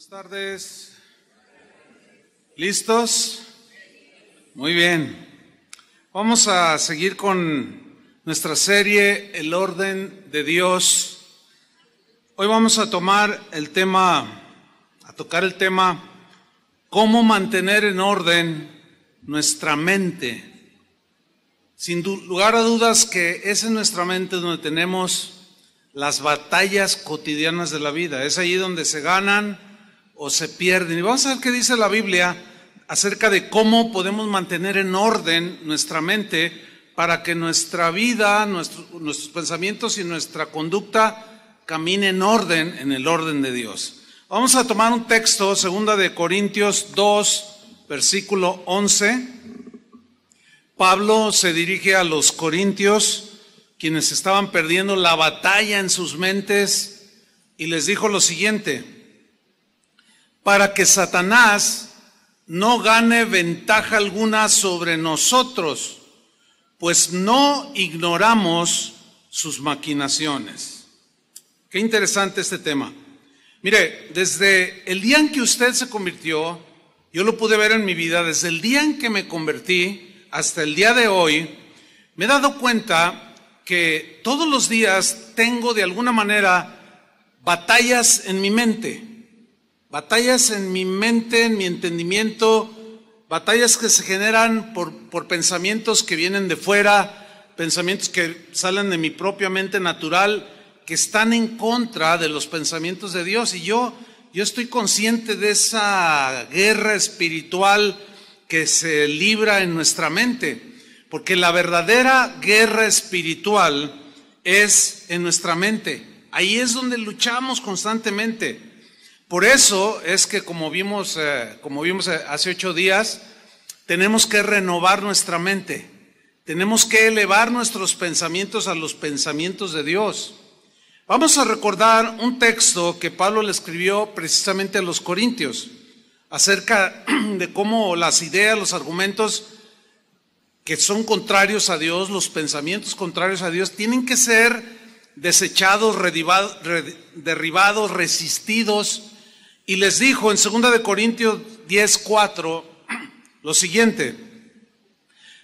Buenas tardes. ¿Listos? Muy bien. Vamos a seguir con nuestra serie El orden de Dios. Hoy vamos a tomar el tema, a tocar el tema, cómo mantener en orden nuestra mente. Sin lugar a dudas que es en nuestra mente donde tenemos las batallas cotidianas de la vida. Es allí donde se ganan o se pierden. Y vamos a ver qué dice la Biblia acerca de cómo podemos mantener en orden nuestra mente para que nuestra vida, nuestros pensamientos y nuestra conducta caminen en orden, en el orden de Dios. Vamos a tomar un texto, segunda de Corintios 2, versículo 11. Pablo se dirige a los corintios, quienes estaban perdiendo la batalla en sus mentes, y les dijo lo siguiente, para que Satanás no gane ventaja alguna sobre nosotros, pues no ignoramos sus maquinaciones. Qué interesante este tema. Mire, desde el día en que usted se convirtió, yo lo pude ver en mi vida, desde el día en que me convertí hasta el día de hoy, me he dado cuenta que todos los días tengo de alguna manera batallas en mi mente batallas en mi mente, en mi entendimiento, batallas que se generan por, por, pensamientos que vienen de fuera, pensamientos que salen de mi propia mente natural, que están en contra de los pensamientos de Dios. Y yo, yo estoy consciente de esa guerra espiritual que se libra en nuestra mente, porque la verdadera guerra espiritual es en nuestra mente. Ahí es donde luchamos constantemente. Por eso es que como vimos, eh, como vimos eh, hace ocho días, tenemos que renovar nuestra mente, tenemos que elevar nuestros pensamientos a los pensamientos de Dios. Vamos a recordar un texto que Pablo le escribió precisamente a los corintios acerca de cómo las ideas, los argumentos que son contrarios a Dios, los pensamientos contrarios a Dios, tienen que ser desechados, derribados, resistidos y les dijo en 2 Corintios 10, 4 lo siguiente,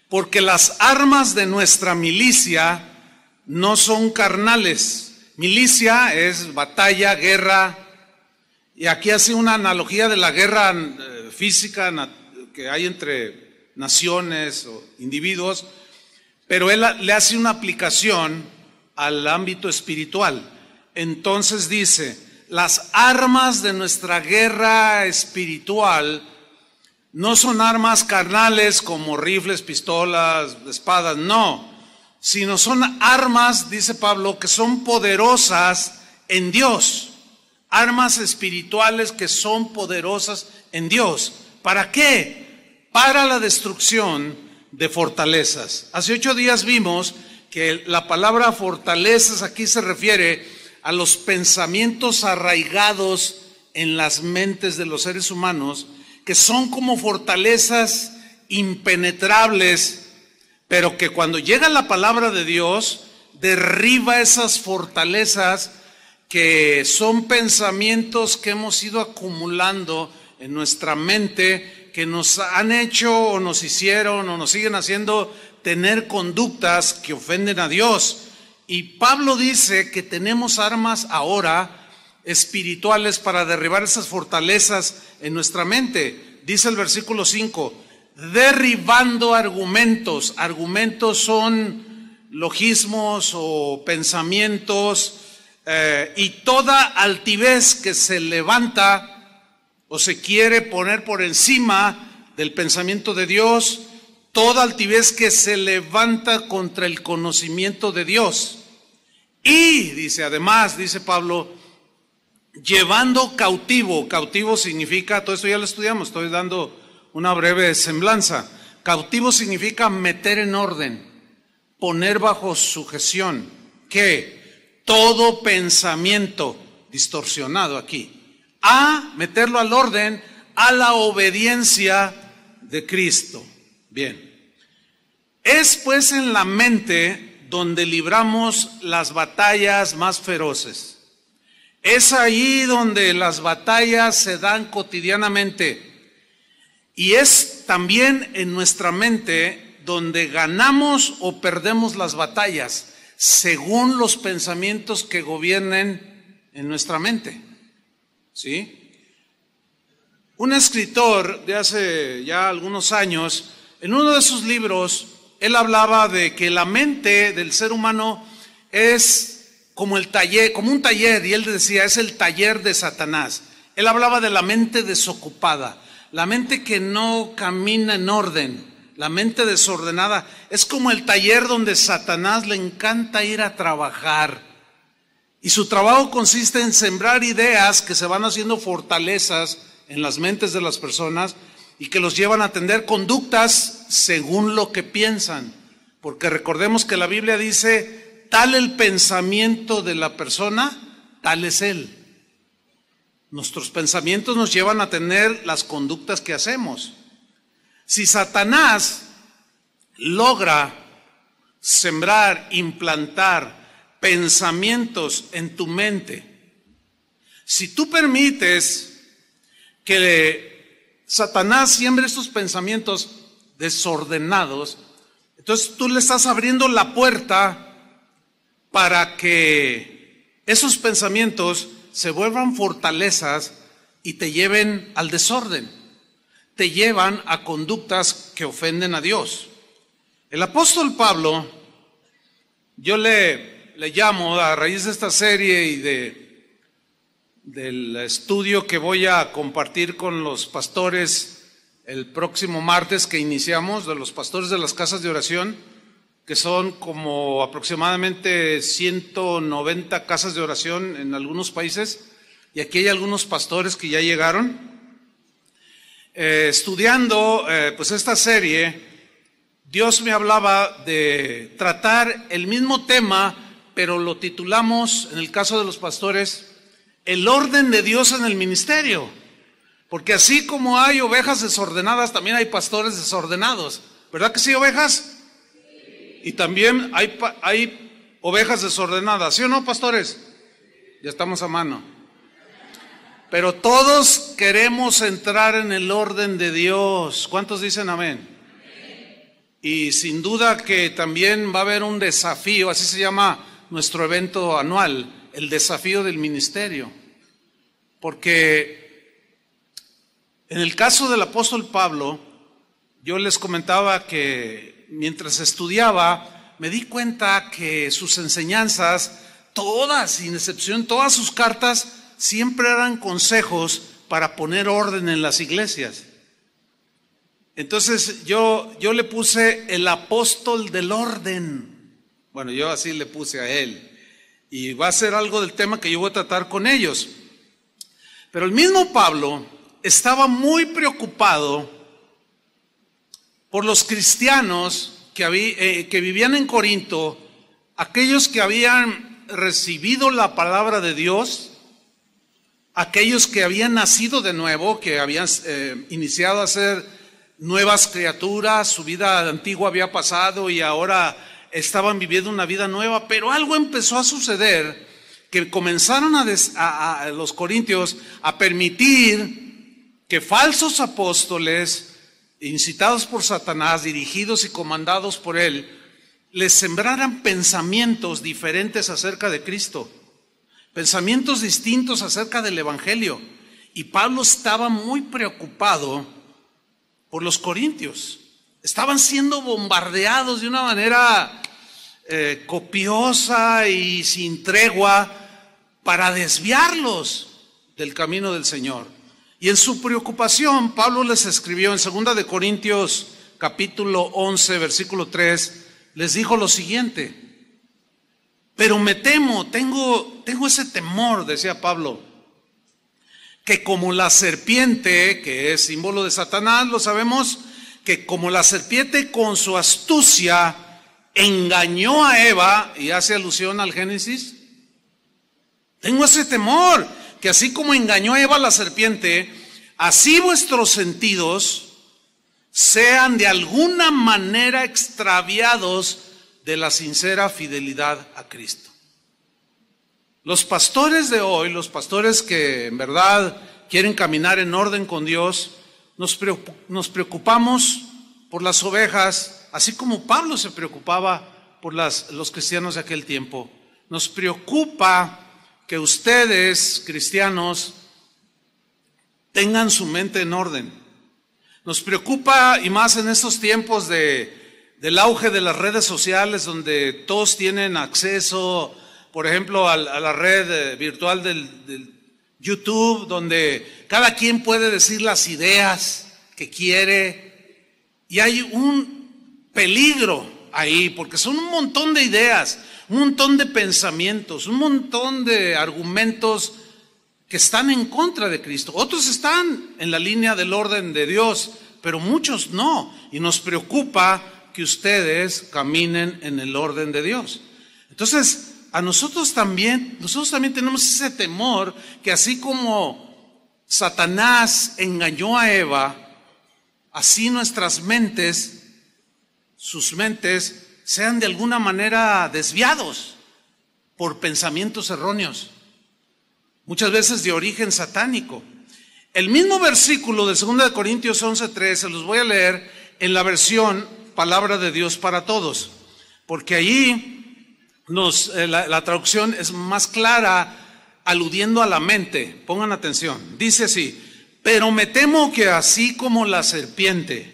porque las armas de nuestra milicia no son carnales. Milicia es batalla, guerra, y aquí hace una analogía de la guerra eh, física que hay entre naciones o individuos, pero él le hace una aplicación al ámbito espiritual. Entonces dice, las armas de nuestra guerra espiritual no son armas carnales como rifles, pistolas, espadas, no, sino son armas, dice Pablo, que son poderosas en Dios, armas espirituales que son poderosas en Dios. ¿Para qué? Para la destrucción de fortalezas. Hace ocho días vimos que la palabra fortalezas aquí se refiere a los pensamientos arraigados en las mentes de los seres humanos, que son como fortalezas impenetrables, pero que cuando llega la palabra de Dios, derriba esas fortalezas que son pensamientos que hemos ido acumulando en nuestra mente, que nos han hecho o nos hicieron o nos siguen haciendo tener conductas que ofenden a Dios. Y Pablo dice que tenemos armas ahora espirituales para derribar esas fortalezas en nuestra mente. Dice el versículo 5, derribando argumentos. Argumentos son logismos o pensamientos eh, y toda altivez que se levanta o se quiere poner por encima del pensamiento de Dios toda altivez que se levanta contra el conocimiento de Dios. Y, dice además, dice Pablo, llevando cautivo, cautivo significa, todo esto ya lo estudiamos, estoy dando una breve semblanza, cautivo significa meter en orden, poner bajo sujeción, que todo pensamiento distorsionado aquí, a meterlo al orden, a la obediencia de Cristo. Bien. Es pues en la mente donde libramos las batallas más feroces. Es ahí donde las batallas se dan cotidianamente. Y es también en nuestra mente donde ganamos o perdemos las batallas según los pensamientos que gobiernen en nuestra mente. ¿Sí? Un escritor de hace ya algunos años, en uno de sus libros, él hablaba de que la mente del ser humano es como el taller, como un taller, y él decía, es el taller de Satanás. Él hablaba de la mente desocupada, la mente que no camina en orden, la mente desordenada. Es como el taller donde Satanás le encanta ir a trabajar. Y su trabajo consiste en sembrar ideas que se van haciendo fortalezas en las mentes de las personas y que los llevan a tener conductas según lo que piensan. Porque recordemos que la Biblia dice, tal el pensamiento de la persona, tal es él. Nuestros pensamientos nos llevan a tener las conductas que hacemos. Si Satanás logra sembrar, implantar pensamientos en tu mente, si tú permites que Satanás siembra estos pensamientos desordenados, entonces tú le estás abriendo la puerta para que esos pensamientos se vuelvan fortalezas y te lleven al desorden, te llevan a conductas que ofenden a Dios. El apóstol Pablo, yo le, le llamo a raíz de esta serie y de del estudio que voy a compartir con los pastores el próximo martes que iniciamos, de los pastores de las casas de oración, que son como aproximadamente 190 casas de oración en algunos países, y aquí hay algunos pastores que ya llegaron. Eh, estudiando eh, pues esta serie, Dios me hablaba de tratar el mismo tema, pero lo titulamos, en el caso de los pastores, el orden de Dios en el ministerio. Porque así como hay ovejas desordenadas, también hay pastores desordenados. ¿Verdad que sí, ovejas? Y también hay, hay ovejas desordenadas. ¿Sí o no, pastores? Ya estamos a mano. Pero todos queremos entrar en el orden de Dios. ¿Cuántos dicen amén? Y sin duda que también va a haber un desafío, así se llama nuestro evento anual, el desafío del ministerio, porque en el caso del apóstol Pablo, yo les comentaba que mientras estudiaba, me di cuenta que sus enseñanzas, todas, sin excepción, todas sus cartas, siempre eran consejos para poner orden en las iglesias. Entonces yo, yo le puse el apóstol del orden. Bueno, yo así le puse a él y va a ser algo del tema que yo voy a tratar con ellos. Pero el mismo Pablo estaba muy preocupado por los cristianos que, eh, vivían en Corinto, aquellos que habían recibido la palabra de Dios, aquellos que habían nacido de nuevo, que habían eh, iniciado a ser nuevas criaturas, su vida antigua había pasado y ahora estaban viviendo una vida nueva, pero algo empezó a suceder que comenzaron a, los corintios a permitir que falsos apóstoles, incitados por Satanás, dirigidos y comandados por él, les sembraran pensamientos diferentes acerca de Cristo, pensamientos distintos acerca del Evangelio. Y Pablo estaba muy preocupado por los corintios estaban siendo bombardeados de una manera eh, copiosa y sin tregua para desviarlos del camino del Señor. Y en su preocupación, Pablo les escribió en 2 de Corintios capítulo 11, versículo 3, les dijo lo siguiente: "Pero me temo, tengo tengo ese temor", decía Pablo, que como la serpiente, que es símbolo de Satanás, lo sabemos, que como la serpiente con su astucia engañó a Eva, y hace alusión al Génesis, tengo ese temor que así como engañó a Eva la serpiente, así vuestros sentidos sean de alguna manera extraviados de la sincera fidelidad a Cristo. Los pastores de hoy, los pastores que en verdad quieren caminar en orden con Dios, nos, preocupamos por las ovejas, así como Pablo se preocupaba por los cristianos de aquel tiempo. Nos preocupa que ustedes, cristianos, tengan su mente en orden. Nos preocupa, y más en estos tiempos del auge de las redes sociales, donde todos tienen acceso, por ejemplo, a, la red eh, virtual del, YouTube, donde cada quien puede decir las ideas que quiere. Y hay un peligro ahí, porque son un montón de ideas, un montón de pensamientos, un montón de argumentos que están en contra de Cristo. Otros están en la línea del orden de Dios, pero muchos no. Y nos preocupa que ustedes caminen en el orden de Dios. Entonces, a nosotros también, nosotros también tenemos ese temor que así como Satanás engañó a Eva, así nuestras mentes, sus mentes, sean de alguna manera desviados por pensamientos erróneos, muchas veces de origen satánico. El mismo versículo de 2 Corintios 11:3 se los voy a leer en la versión Palabra de Dios para todos, porque allí eh, la, traducción es más clara aludiendo a la mente. Pongan atención. Dice así, pero me temo que así como la serpiente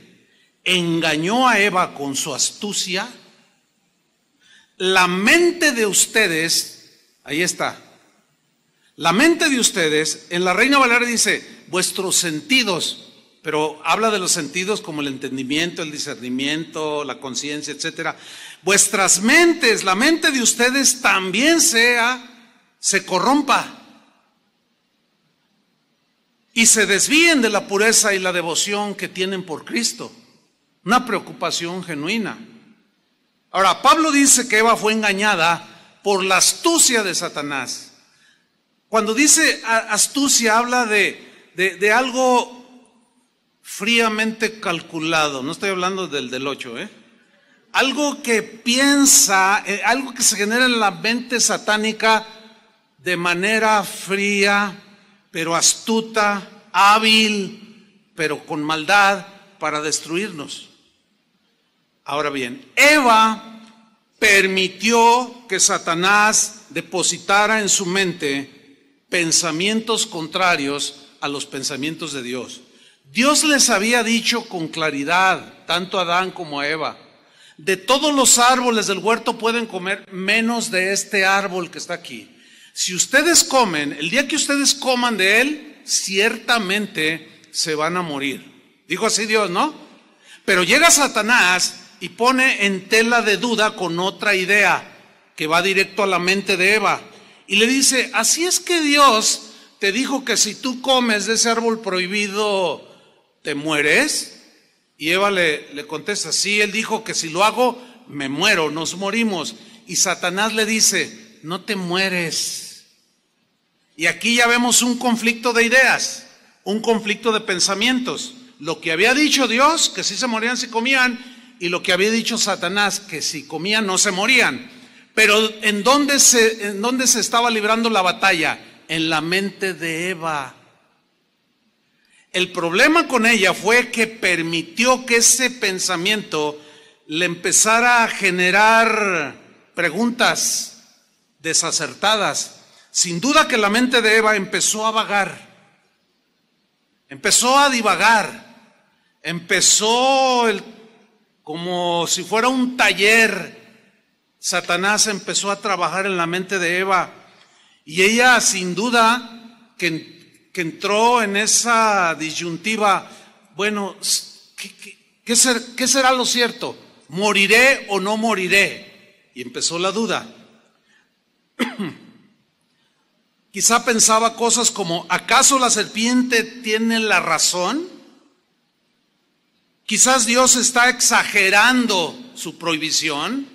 engañó a Eva con su astucia, la mente de ustedes, ahí está, la mente de ustedes, en la Reina Valera dice, vuestros sentidos pero habla de los sentidos como el entendimiento, el discernimiento, la conciencia, etc. Vuestras mentes, la mente de ustedes también sea, se corrompa y se desvíen de la pureza y la devoción que tienen por Cristo. Una preocupación genuina. Ahora, Pablo dice que Eva fue engañada por la astucia de Satanás. Cuando dice astucia, habla de, de algo fríamente calculado, no estoy hablando del del 8, ¿eh? algo que piensa, eh, algo que se genera en la mente satánica de manera fría, pero astuta, hábil, pero con maldad para destruirnos. Ahora bien, Eva permitió que Satanás depositara en su mente pensamientos contrarios a los pensamientos de Dios. Dios les había dicho con claridad, tanto a Adán como a Eva, de todos los árboles del huerto pueden comer menos de este árbol que está aquí. Si ustedes comen, el día que ustedes coman de él, ciertamente se van a morir. Dijo así Dios, ¿no? Pero llega Satanás y pone en tela de duda con otra idea que va directo a la mente de Eva. Y le dice, así es que Dios te dijo que si tú comes de ese árbol prohibido, ¿te mueres? Y Eva le, le, contesta, sí, él dijo que si lo hago, me muero, nos morimos. Y Satanás le dice, no te mueres. Y aquí ya vemos un conflicto de ideas, un conflicto de pensamientos. Lo que había dicho Dios, que si se morían si comían, y lo que había dicho Satanás, que si comían no se morían. Pero ¿en dónde se, en dónde se estaba librando la batalla? En la mente de Eva. El problema con ella fue que permitió que ese pensamiento le empezara a generar preguntas desacertadas. Sin duda que la mente de Eva empezó a vagar, empezó a divagar, empezó como si fuera un taller. Satanás empezó a trabajar en la mente de Eva y ella sin duda que que entró en esa disyuntiva, bueno, ¿qué, será lo cierto? ¿Moriré o no moriré? Y empezó la duda. Quizá pensaba cosas como, ¿acaso la serpiente tiene la razón? Quizás Dios está exagerando su prohibición.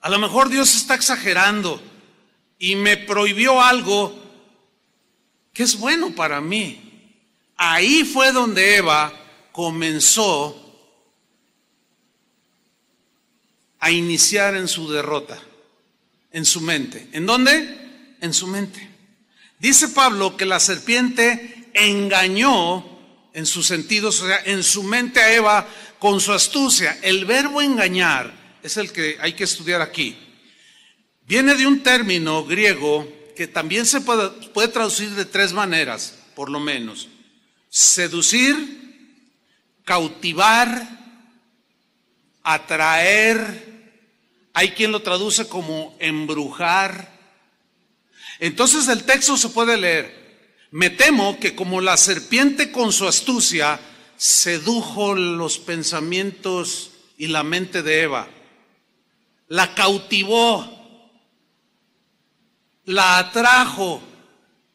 A lo mejor Dios está exagerando y me prohibió algo que es bueno para mí. Ahí fue donde Eva comenzó a iniciar en su derrota, en su mente. ¿En dónde? En su mente. Dice Pablo que la serpiente engañó en sus sentidos, o sea, en su mente a Eva con su astucia. El verbo engañar es el que hay que estudiar aquí. Viene de un término griego que también se puede, traducir de tres maneras, por lo menos. Seducir, cautivar, atraer. Hay quien lo traduce como embrujar. Entonces el texto se puede leer. Me temo que como la serpiente con su astucia sedujo los pensamientos y la mente de Eva, la cautivó, la atrajo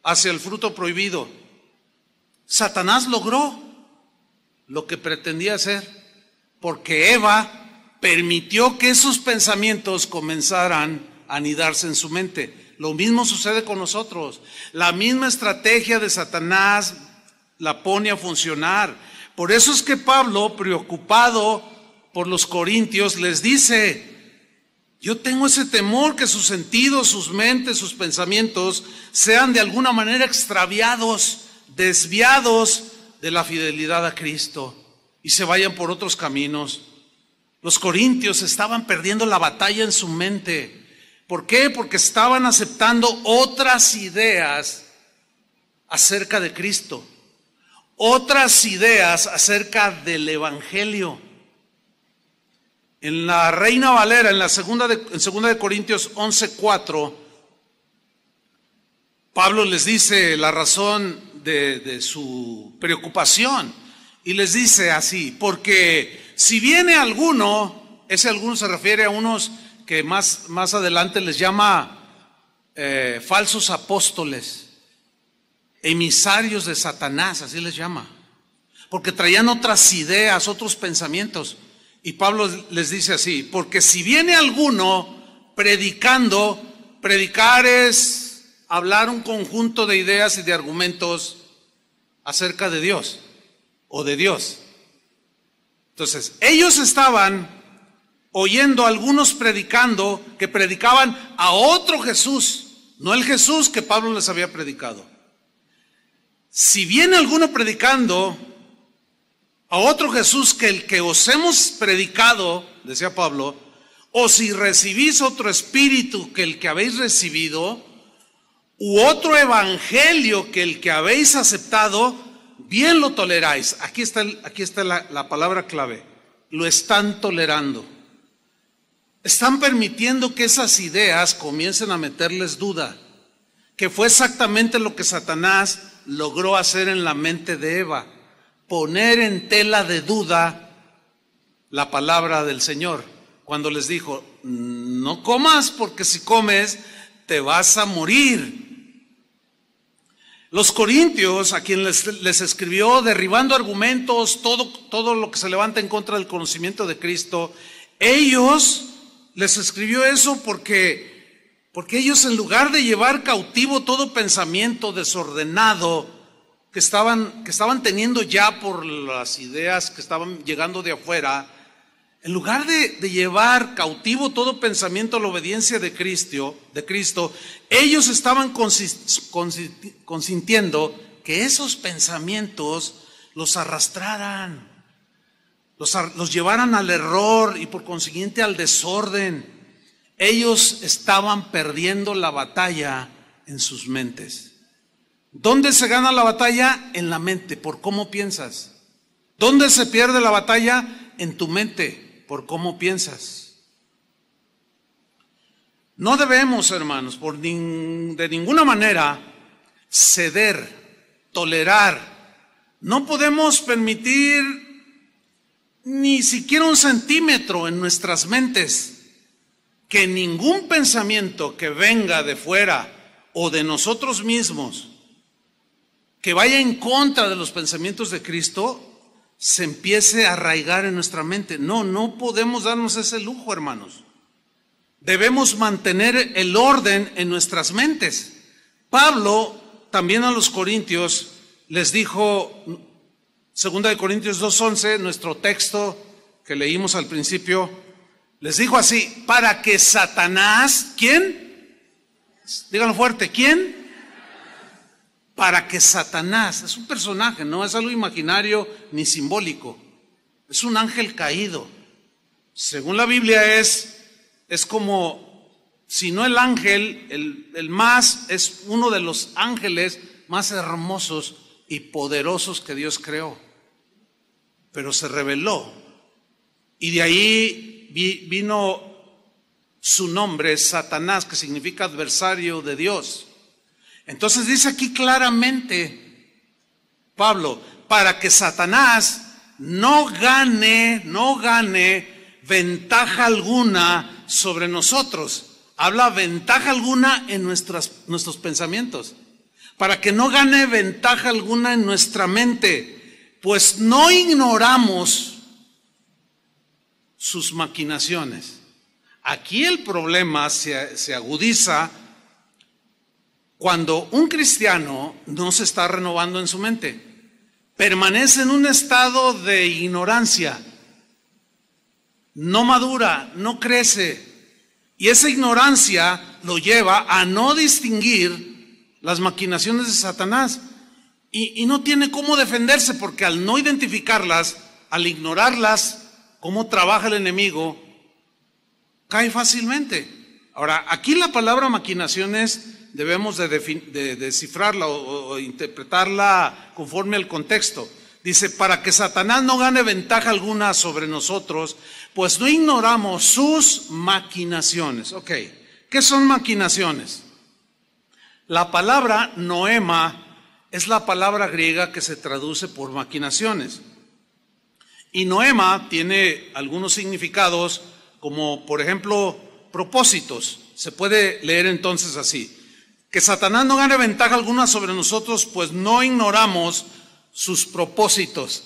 hacia el fruto prohibido. Satanás logró lo que pretendía hacer, porque Eva permitió que esos pensamientos comenzaran a anidarse en su mente. Lo mismo sucede con nosotros. La misma estrategia de Satanás la pone a funcionar. Por eso es que Pablo, preocupado por los corintios, les dice, yo tengo ese temor que sus sentidos, sus mentes, sus pensamientos sean de alguna manera extraviados, desviados de la fidelidad a Cristo y se vayan por otros caminos. Los corintios estaban perdiendo la batalla en su mente. ¿Por qué? Porque estaban aceptando otras ideas acerca de Cristo, otras ideas acerca del Evangelio en la Reina Valera, en la segunda de, en segunda de Corintios 11:4, Pablo les dice la razón de, su preocupación y les dice así, porque si viene alguno, ese alguno se refiere a unos que más, más adelante les llama eh, falsos apóstoles, emisarios de Satanás, así les llama, porque traían otras ideas, otros pensamientos. Y Pablo les dice así, porque si viene alguno predicando, predicar es hablar un conjunto de ideas y de argumentos acerca de Dios o de Dios. Entonces, ellos estaban oyendo a algunos predicando que predicaban a otro Jesús, no el Jesús que Pablo les había predicado. Si viene alguno predicando, a otro Jesús que el que os hemos predicado, decía Pablo, o si recibís otro espíritu que el que habéis recibido, u otro evangelio que el que habéis aceptado, bien lo toleráis. Aquí está, aquí está la, la palabra clave. Lo están tolerando. Están permitiendo que esas ideas comiencen a meterles duda, que fue exactamente lo que Satanás logró hacer en la mente de Eva poner en tela de duda la palabra del Señor cuando les dijo, no comas porque si comes te vas a morir. Los corintios, a quien les, les escribió, derribando argumentos, todo, todo lo que se levanta en contra del conocimiento de Cristo, ellos les escribió eso porque porque ellos en lugar de llevar cautivo todo pensamiento desordenado que estaban, que estaban teniendo ya por las ideas que estaban llegando de afuera, en lugar de, llevar cautivo todo pensamiento a la obediencia de Cristo, de Cristo ellos estaban consintiendo que esos pensamientos los arrastraran, los llevaran al error y por consiguiente al desorden. Ellos estaban perdiendo la batalla en sus mentes. ¿Dónde se gana la batalla? En la mente, por cómo piensas. ¿Dónde se pierde la batalla? En tu mente, por cómo piensas. No debemos, hermanos, por de ninguna manera ceder, tolerar. No podemos permitir ni siquiera un centímetro en nuestras mentes que ningún pensamiento que venga de fuera o de nosotros mismos que vaya en contra de los pensamientos de Cristo se empiece a arraigar en nuestra mente. No, no podemos darnos ese lujo, hermanos. Debemos mantener el orden en nuestras mentes. Pablo también a los corintios les dijo, segunda de Corintios 2.11, nuestro texto que leímos al principio, les dijo así, para que Satanás, ¿quién? Díganlo fuerte, ¿quién? para que Satanás, es un personaje, no es algo imaginario ni simbólico, es un ángel caído. Según la Biblia es, es como, si no el ángel, el, más, es uno de los ángeles más hermosos y poderosos que Dios creó. Pero se reveló. Y de ahí vino su nombre, Satanás, que significa adversario de Dios. Entonces dice aquí claramente, Pablo, para que Satanás no gane, no gane ventaja alguna sobre nosotros. Habla ventaja alguna en nuestros pensamientos. Para que no gane ventaja alguna en nuestra mente. Pues no ignoramos sus maquinaciones. Aquí el problema se, se agudiza cuando un cristiano no se está renovando en su mente, permanece en un estado de ignorancia, no madura, no crece, y esa ignorancia lo lleva a no distinguir las maquinaciones de Satanás. Y, no tiene cómo defenderse porque al no identificarlas, al ignorarlas, cómo trabaja el enemigo, cae fácilmente. Ahora, aquí la palabra maquinaciones debemos de, descifrarla o, o, interpretarla conforme al contexto. Dice, para que Satanás no gane ventaja alguna sobre nosotros, pues no ignoramos sus maquinaciones. Ok, ¿qué son maquinaciones? La palabra noema es la palabra griega que se traduce por maquinaciones. Y noema tiene algunos significados como, por ejemplo, propósitos. Se puede leer entonces así que Satanás no gane ventaja alguna sobre nosotros, pues no ignoramos sus propósitos.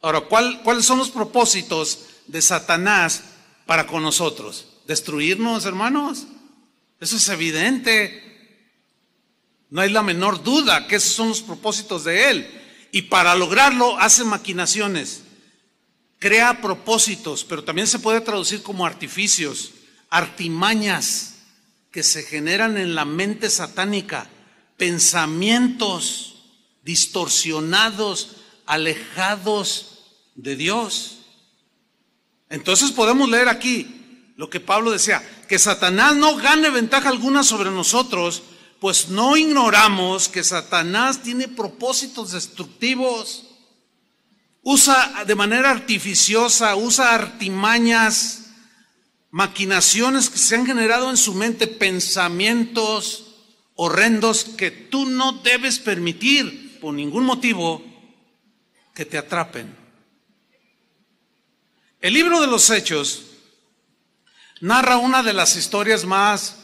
Ahora, ¿cuál, ¿cuáles son los propósitos de Satanás para con nosotros? ¿Destruirnos, hermanos? Eso es evidente. No hay la menor duda que esos son los propósitos de Él. Y para lograrlo hace maquinaciones, crea propósitos, pero también se puede traducir como artificios, artimañas que se generan en la mente satánica, pensamientos distorsionados, alejados de Dios. Entonces podemos leer aquí lo que Pablo decía, que Satanás no gane ventaja alguna sobre nosotros, pues no ignoramos que Satanás tiene propósitos destructivos, usa de manera artificiosa, usa artimañas maquinaciones que se han generado en su mente, pensamientos horrendos que tú no debes permitir por ningún motivo que te atrapen. El libro de los Hechos narra una de las historias más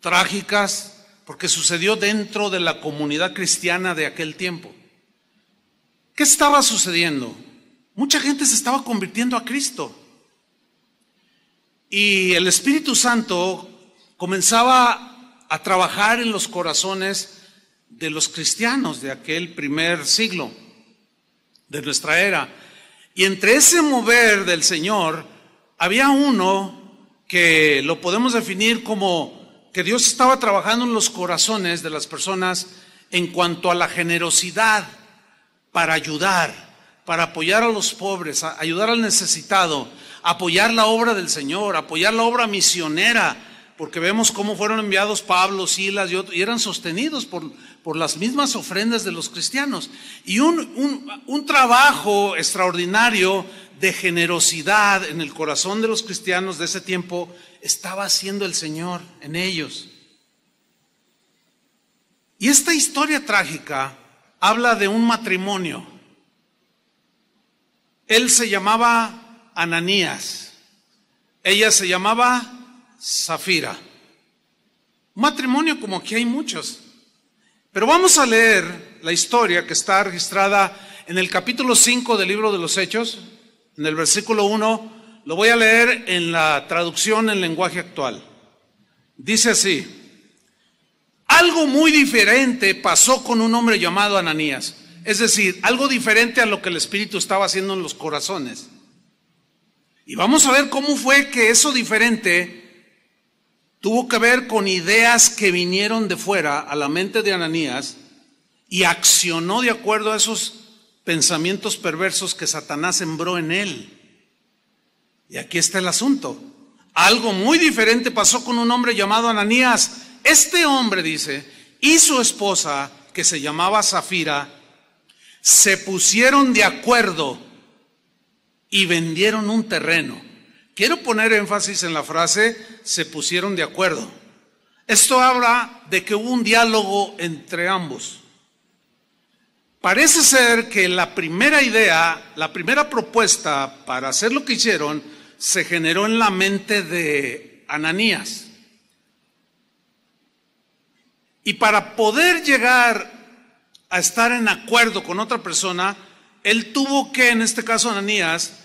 trágicas porque sucedió dentro de la comunidad cristiana de aquel tiempo. ¿Qué estaba sucediendo? Mucha gente se estaba convirtiendo a Cristo. Y el Espíritu Santo comenzaba a trabajar en los corazones de los cristianos de aquel primer siglo, de nuestra era. Y entre ese mover del Señor había uno que lo podemos definir como que Dios estaba trabajando en los corazones de las personas en cuanto a la generosidad para ayudar, para apoyar a los pobres, ayudar al necesitado apoyar la obra del Señor, apoyar la obra misionera, porque vemos cómo fueron enviados Pablo, Silas y otros, y eran sostenidos por, por las mismas ofrendas de los cristianos. Y un, un, un trabajo extraordinario de generosidad en el corazón de los cristianos de ese tiempo estaba haciendo el Señor en ellos. Y esta historia trágica habla de un matrimonio. Él se llamaba Ananías. Ella se llamaba Zafira. matrimonio como aquí hay muchos. Pero vamos a leer la historia que está registrada en el capítulo 5 del libro de los Hechos, en el versículo 1. Lo voy a leer en la traducción en lenguaje actual. Dice así. Algo muy diferente pasó con un hombre llamado Ananías. Es decir, algo diferente a lo que el Espíritu estaba haciendo en los corazones. Y vamos a ver cómo fue que eso diferente tuvo que ver con ideas que vinieron de fuera a la mente de Ananías y accionó de acuerdo a esos pensamientos perversos que Satanás sembró en él. Y aquí está el asunto. Algo muy diferente pasó con un hombre llamado Ananías. Este hombre, dice, y su esposa, que se llamaba Zafira, se pusieron de acuerdo y vendieron un terreno. Quiero poner énfasis en la frase, se pusieron de acuerdo. Esto habla de que hubo un diálogo entre ambos. Parece ser que la primera idea, la primera propuesta para hacer lo que hicieron, se generó en la mente de Ananías. Y para poder llegar a estar en acuerdo con otra persona, él tuvo que, en este caso Ananías,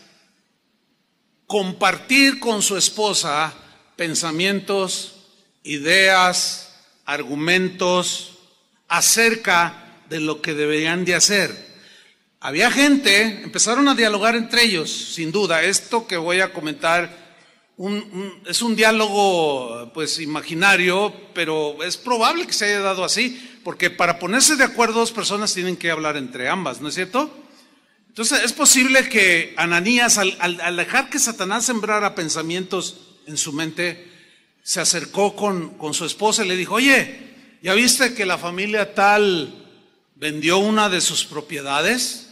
compartir con su esposa pensamientos, ideas, argumentos acerca de lo que deberían de hacer. Había gente, empezaron a dialogar entre ellos, sin duda. Esto que voy a comentar es un diálogo pues imaginario, pero es probable que se haya dado así, porque para ponerse de acuerdo dos personas tienen que hablar entre ambas, ¿no es cierto? Entonces es posible que Ananías, al, dejar que Satanás sembrara pensamientos en su mente, se acercó con, su esposa y le dijo, oye, ¿ya viste que la familia tal vendió una de sus propiedades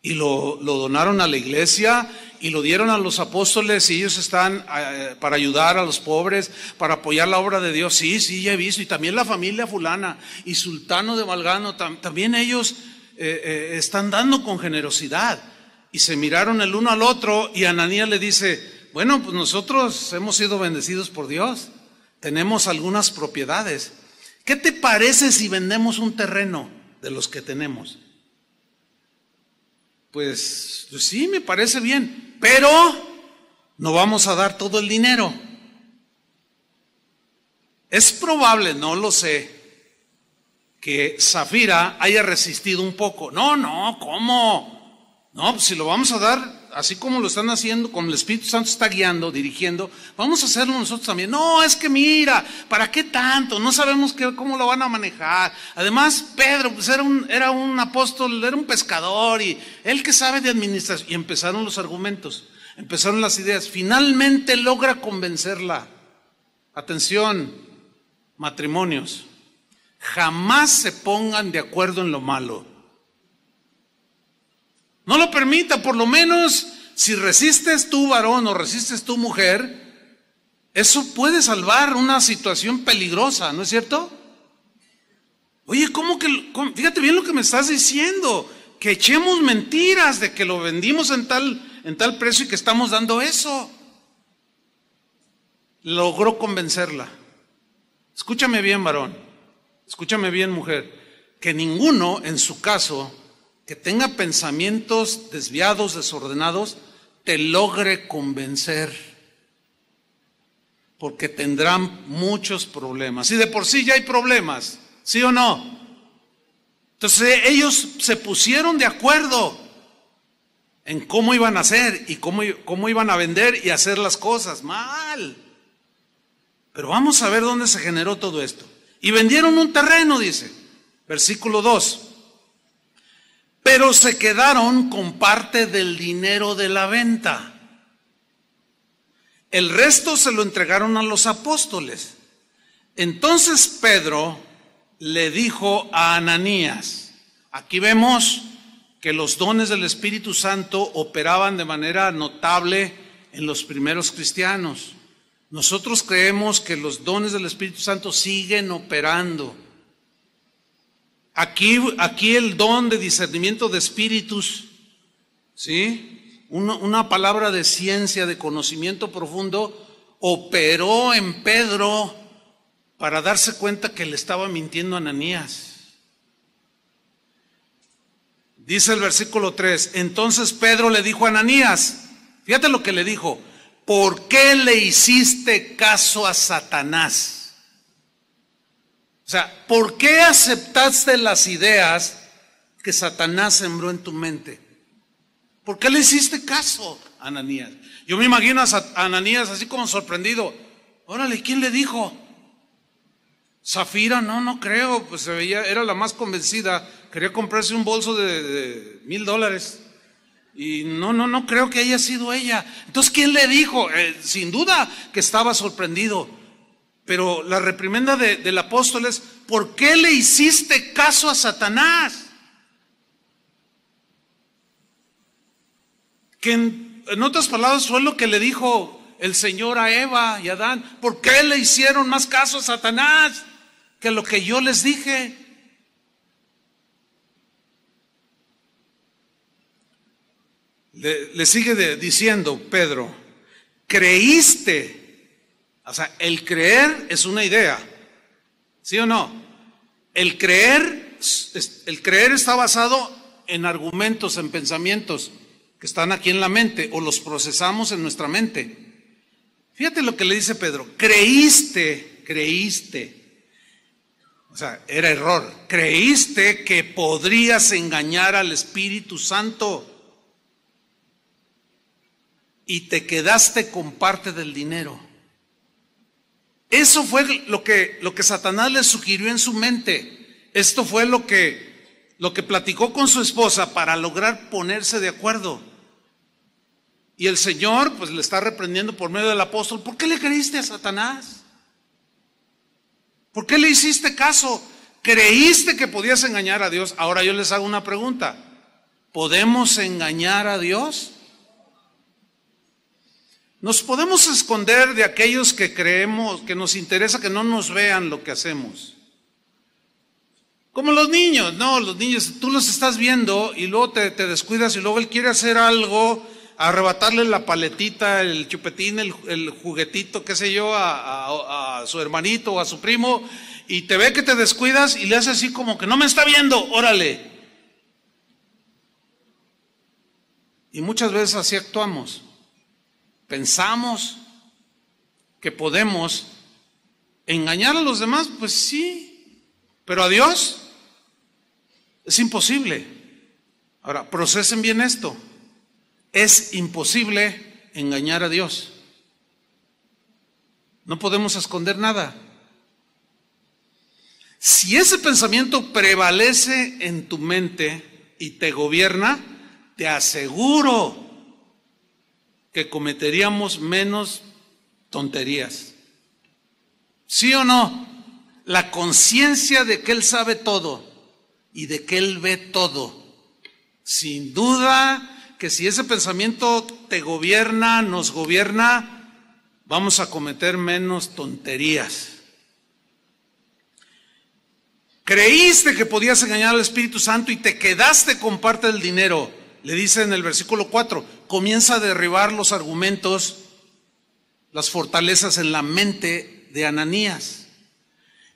y lo, donaron a la iglesia y lo dieron a los apóstoles y ellos están eh, para ayudar a los pobres, para apoyar la obra de Dios. Sí, sí, ya he visto. Y también la familia fulana y sultano de Valgano, también ellos eh, eh, están dando con generosidad. Y se miraron el uno al otro y Ananías le dice, bueno, pues nosotros hemos sido bendecidos por Dios, tenemos algunas propiedades. ¿Qué te parece si vendemos un terreno de los que tenemos? pues, pues sí, me parece bien, pero no vamos a dar todo el dinero. Es probable, no lo sé, que Zafira haya resistido un poco. No, no, ¿cómo? No, pues, si lo vamos a dar, así como lo están haciendo, Con el Espíritu Santo está guiando, dirigiendo, vamos a hacerlo nosotros también. No, es que mira, ¿para qué tanto? No sabemos qué, cómo lo van a manejar. Además, Pedro pues era, un, era un apóstol, era un pescador y él que sabe de administración. Y empezaron los argumentos, empezaron las ideas. Finalmente logra convencerla. Atención, matrimonios. Jamás se pongan de acuerdo en lo malo. No lo permita, por lo menos si resistes tú varón o resistes tú mujer, eso puede salvar una situación peligrosa, ¿no es cierto? Oye, ¿cómo que, fíjate bien lo que me estás diciendo, que echemos mentiras de que lo vendimos en tal, en tal precio y que estamos dando eso. Logró convencerla. Escúchame bien, varón escúchame bien mujer, que ninguno en su caso que tenga pensamientos desviados, desordenados, te logre convencer, porque tendrán muchos problemas. Y de por sí ya hay problemas, ¿sí o no? Entonces ellos se pusieron de acuerdo en cómo iban a hacer y cómo, cómo iban a vender y hacer las cosas mal. Pero vamos a ver dónde se generó todo esto. Y vendieron un terreno, dice, versículo 2. Pero se quedaron con parte del dinero de la venta. El resto se lo entregaron a los apóstoles. Entonces Pedro le dijo a Ananías, aquí vemos que los dones del Espíritu Santo operaban de manera notable en los primeros cristianos. Nosotros creemos que los dones del Espíritu Santo siguen operando. Aquí, aquí el don de discernimiento de espíritus, ¿sí? Una, palabra de ciencia, de conocimiento profundo, operó en Pedro para darse cuenta que le estaba mintiendo Ananías. Dice el versículo 3, entonces Pedro le dijo a Ananías, fíjate lo que le dijo, ¿por qué le hiciste caso a Satanás? O sea, ¿por qué aceptaste las ideas que Satanás sembró en tu mente? ¿Por qué le hiciste caso, Ananías? Yo me imagino a Ananías así como sorprendido. Órale, ¿quién le dijo? Zafira, no, no creo, pues se veía, era la más convencida, quería comprarse un bolso de mil dólares. Y no, no, no creo que haya sido ella. Entonces, ¿quién le dijo? Eh, sin duda que estaba sorprendido. Pero la reprimenda del apóstol es, ¿por qué le hiciste caso a Satanás? Que en, otras palabras fue lo que le dijo el Señor a Eva y a Adán. ¿Por qué le hicieron más caso a Satanás que lo que yo les dije? Le, sigue diciendo Pedro, creíste. O sea, el creer es una idea. ¿Sí o no? El creer, el creer está basado en argumentos, en pensamientos que están aquí en la mente o los procesamos en nuestra mente. Fíjate lo que le dice Pedro, creíste, creíste. O sea, era error. Creíste que podrías engañar al Espíritu Santo y te quedaste con parte del dinero. Eso fue lo que, lo que Satanás le sugirió en su mente. Esto fue lo que, lo que platicó con su esposa para lograr ponerse de acuerdo. Y el Señor pues le está reprendiendo por medio del apóstol, ¿por qué le creíste a Satanás? ¿Por qué le hiciste caso? Creíste que podías engañar a Dios. Ahora yo les hago una pregunta. ¿Podemos engañar a Dios? Nos podemos esconder de aquellos que creemos, que nos interesa que no nos vean lo que hacemos. Como los niños, no, los niños, tú los estás viendo y luego te, descuidas y luego él quiere hacer algo, arrebatarle la paletita, el chupetín, el, juguetito, qué sé yo, a, a su hermanito o a su primo, y te ve que te descuidas y le hace así como que no me está viendo, órale. Y muchas veces así actuamos pensamos que podemos engañar a los demás, pues sí, pero a Dios es imposible. Ahora, procesen bien esto. Es imposible engañar a Dios. No podemos esconder nada. Si ese pensamiento prevalece en tu mente y te gobierna, te aseguro que cometeríamos menos tonterías. ¿Sí o no? La conciencia de que Él sabe todo y de que Él ve todo. Sin duda que si ese pensamiento te gobierna, nos gobierna, vamos a cometer menos tonterías. Creíste que podías engañar al Espíritu Santo y te quedaste con parte del dinero le dice en el versículo 4, comienza a derribar los argumentos, las fortalezas en la mente de Ananías.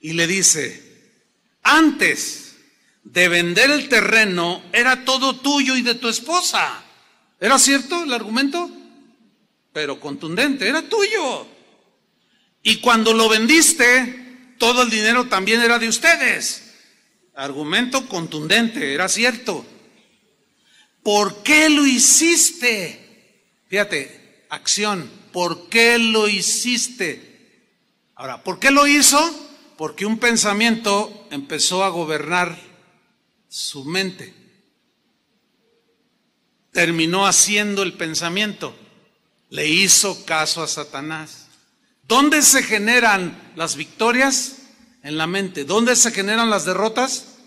Y le dice, antes de vender el terreno era todo tuyo y de tu esposa. ¿Era cierto el argumento? Pero contundente, era tuyo. Y cuando lo vendiste, todo el dinero también era de ustedes. Argumento contundente, era cierto. ¿Por qué lo hiciste? Fíjate, acción, ¿por qué lo hiciste? Ahora, ¿por qué lo hizo? Porque un pensamiento empezó a gobernar su mente. Terminó haciendo el pensamiento. Le hizo caso a Satanás. ¿Dónde se generan las victorias? En la mente. ¿Dónde se generan las derrotas?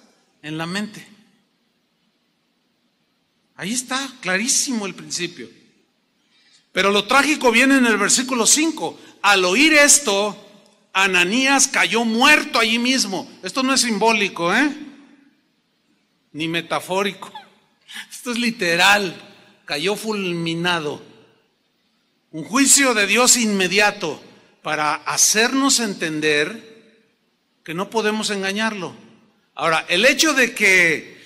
En la mente. Ahí está clarísimo el principio. Pero lo trágico viene en el versículo 5. Al oír esto, Ananías cayó muerto allí mismo. Esto no es simbólico, ¿eh? Ni metafórico. Esto es literal. Cayó fulminado. Un juicio de Dios inmediato para hacernos entender que no podemos engañarlo. Ahora, el hecho de que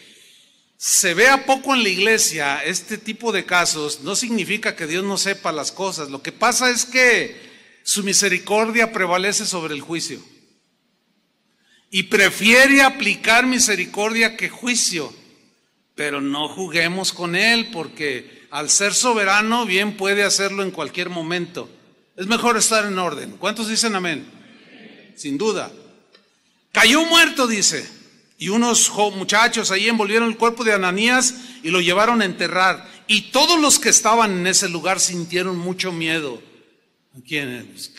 se a poco en la iglesia este tipo de casos, no significa que Dios no sepa las cosas. Lo que pasa es que su misericordia prevalece sobre el juicio. Y prefiere aplicar misericordia que juicio. Pero no juguemos con Él porque al ser soberano bien puede hacerlo en cualquier momento. Es mejor estar en orden. ¿Cuántos dicen amén? Sin duda. Cayó muerto, dice. Y unos muchachos ahí envolvieron el cuerpo de Ananías y lo llevaron a enterrar. Y todos los que estaban en ese lugar sintieron mucho miedo. ¿Quién pues,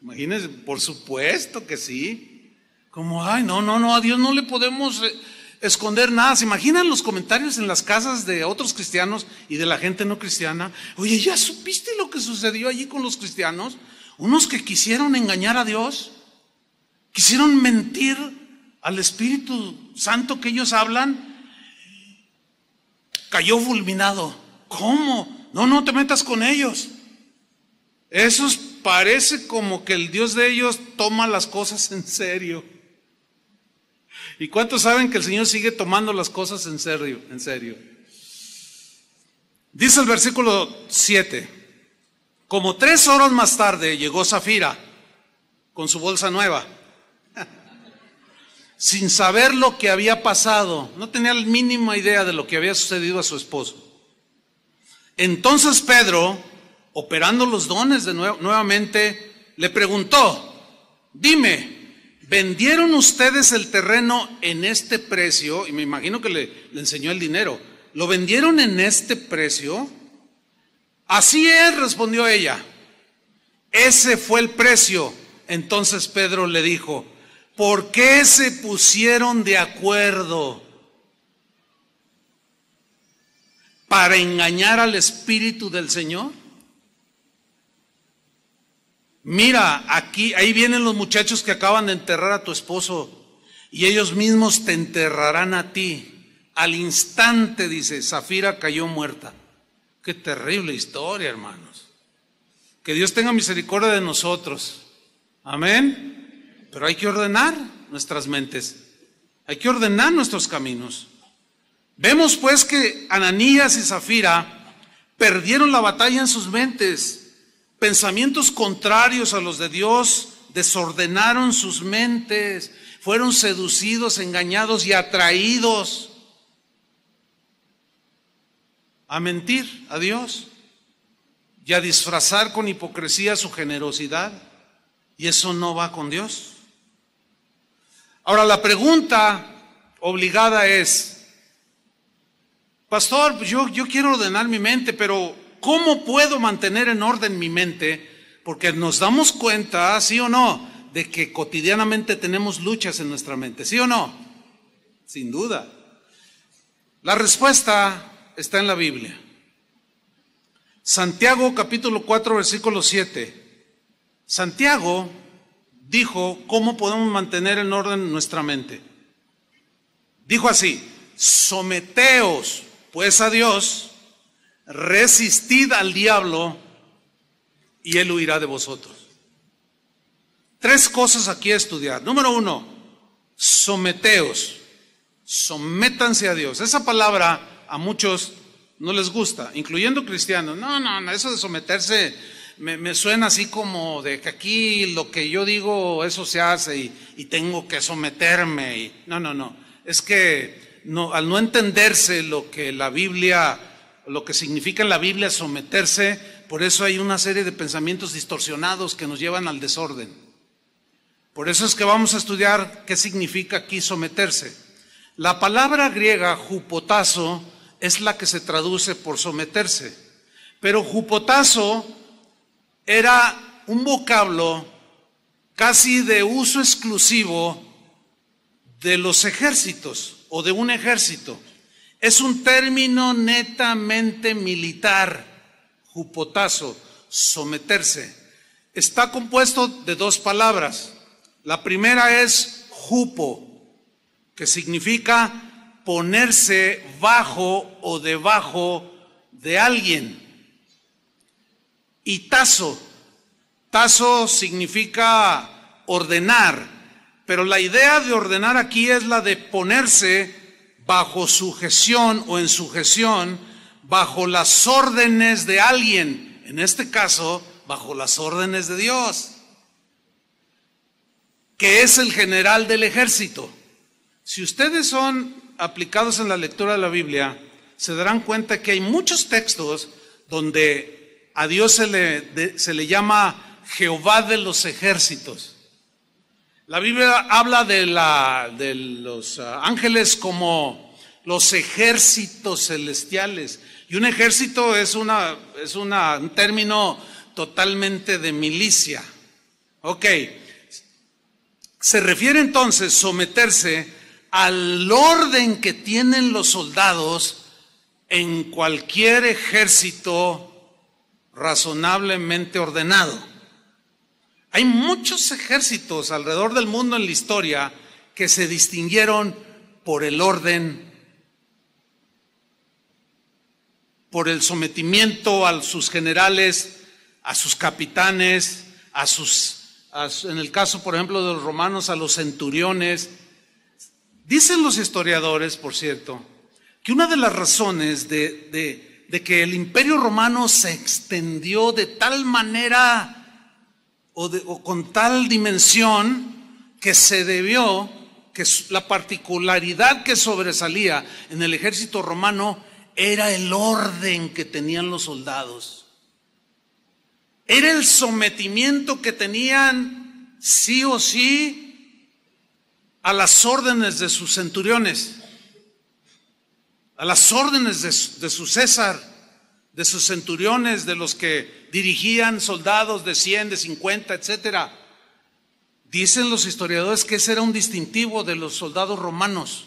imagínense, por supuesto que sí. Como, ay, no, no, no, a Dios no le podemos eh, esconder nada. ¿Se imaginan los comentarios en las casas de otros cristianos y de la gente no cristiana? Oye, ¿ya supiste lo que sucedió allí con los cristianos? Unos que quisieron engañar a Dios, quisieron mentir al Espíritu Santo que ellos hablan, cayó fulminado. ¿Cómo? No, no te metas con ellos. eso parece como que el Dios de ellos toma las cosas en serio. ¿Y cuántos saben que el Señor sigue tomando las cosas en serio? En serio. Dice el versículo 7. Como tres horas más tarde llegó Zafira con su bolsa nueva sin saber lo que había pasado, no tenía la mínima idea de lo que había sucedido a su esposo. Entonces Pedro, operando los dones de nuevamente, le preguntó, dime, ¿vendieron ustedes el terreno en este precio? Y me imagino que le, le enseñó el dinero. ¿Lo vendieron en este precio? Así es, respondió ella. Ese fue el precio. Entonces Pedro le dijo, ¿Por qué se pusieron de acuerdo para engañar al Espíritu del Señor? Mira, aquí, ahí vienen los muchachos que acaban de enterrar a tu esposo y ellos mismos te enterrarán a ti. Al instante, dice, Zafira cayó muerta. Qué terrible historia, hermanos. Que Dios tenga misericordia de nosotros. Amén. Pero hay que ordenar nuestras mentes, hay que ordenar nuestros caminos. Vemos pues que Ananías y Zafira perdieron la batalla en sus mentes. Pensamientos contrarios a los de Dios desordenaron sus mentes, fueron seducidos, engañados y atraídos a mentir a Dios y a disfrazar con hipocresía su generosidad. Y eso no va con Dios. Ahora la pregunta obligada es, pastor, pues yo, quiero ordenar mi mente, pero ¿cómo puedo mantener en orden mi mente? Porque nos damos cuenta, sí o no, de que cotidianamente tenemos luchas en nuestra mente, sí o no, sin duda. La respuesta está en la Biblia. Santiago capítulo 4 versículo 7. Santiago dijo cómo podemos mantener en orden nuestra mente. Dijo así, someteos pues a Dios, resistid al diablo y él huirá de vosotros. Tres cosas aquí a estudiar. Número uno, someteos, sométanse a Dios. Esa palabra a muchos no les gusta, incluyendo cristianos. No, no, no, eso de someterse me, suena así como de que aquí lo que yo digo, eso se hace y, tengo que someterme. no, no, no. Es que al no entenderse lo que la Biblia, lo que significa en la Biblia someterse, por eso hay una serie de pensamientos distorsionados que nos llevan al desorden. Por eso es que vamos a estudiar qué significa aquí someterse. La palabra griega jupotazo es la que se traduce por someterse, pero jupotazo era un vocablo casi de uso exclusivo de los ejércitos o de un ejército. Es un término netamente militar, jupotazo, someterse. Está compuesto de dos palabras. La primera es jupo, que significa ponerse bajo o debajo de alguien y tazo. Tazo significa ordenar, pero la idea de ordenar aquí es la de ponerse bajo sujeción o en sujeción, bajo las órdenes de alguien, en este caso, bajo las órdenes de Dios, que es el general del ejército. Si ustedes son aplicados en la lectura de la Biblia, se darán cuenta que hay muchos textos donde a Dios se le, se le llama Jehová de los ejércitos. La Biblia habla de, la, de los ah, ángeles como los ejércitos celestiales. Y un ejército es, una, es una, un término totalmente de milicia. Ok. Se refiere entonces someterse al orden que tienen los soldados en cualquier ejército razonablemente ordenado. Hay muchos ejércitos alrededor del mundo en la historia que se distinguieron por el orden, por el sometimiento a sus generales, a sus capitanes, a sus, en el caso, por ejemplo, de los romanos, a los centuriones. Dicen los historiadores, por cierto, que una de las razones de de que el imperio romano se extendió de tal manera o, o con tal dimensión que se debió que la particularidad que sobresalía en el ejército romano era el orden que tenían los soldados. Era el sometimiento que tenían sí o sí a las órdenes de sus centuriones a las órdenes de, su César, de sus centuriones, de los que dirigían soldados de 100, de 50, etc. Dicen los historiadores que ese era un distintivo de los soldados romanos.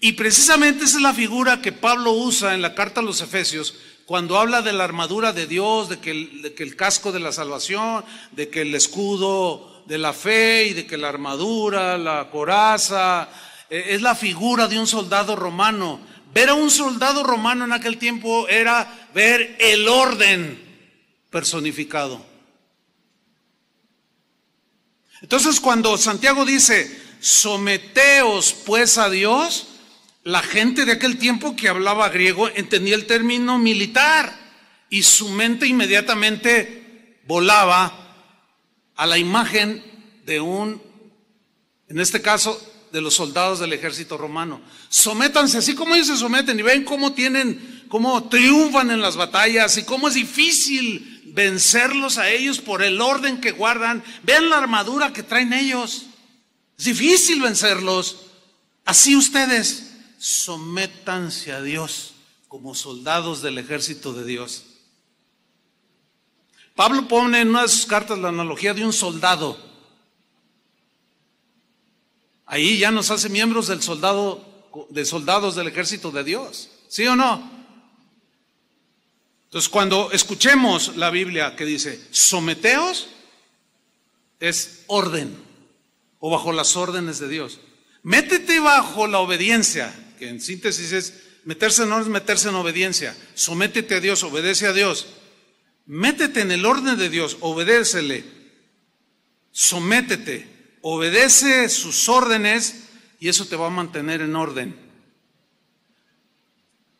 Y precisamente esa es la figura que Pablo usa en la carta a los Efesios cuando habla de la armadura de Dios, de que, el, casco de la salvación, de que el escudo de la fe y de que la armadura, la coraza, eh, es la figura de un soldado romano. Ver a un soldado romano en aquel tiempo era ver el orden personificado. Entonces cuando Santiago dice, someteos pues a Dios, la gente de aquel tiempo que hablaba griego entendía el término militar y su mente inmediatamente volaba a la imagen de un, en este caso, de los soldados del ejército romano. Sométanse así como ellos se someten y ven cómo tienen, cómo triunfan en las batallas y cómo es difícil vencerlos a ellos por el orden que guardan. Vean la armadura que traen ellos. Es difícil vencerlos. Así ustedes, sométanse a Dios como soldados del ejército de Dios. Pablo pone en una de sus cartas la analogía de un soldado Ahí ya nos hace miembros del soldado, de soldados del ejército de Dios. ¿Sí o no? Entonces, cuando escuchemos la Biblia que dice someteos, es orden o bajo las órdenes de Dios. Métete bajo la obediencia, que en síntesis es meterse no es meterse en obediencia. Sométete a Dios, obedece a Dios. Métete en el orden de Dios, obedécele. Sométete. Obedece sus órdenes y eso te va a mantener en orden.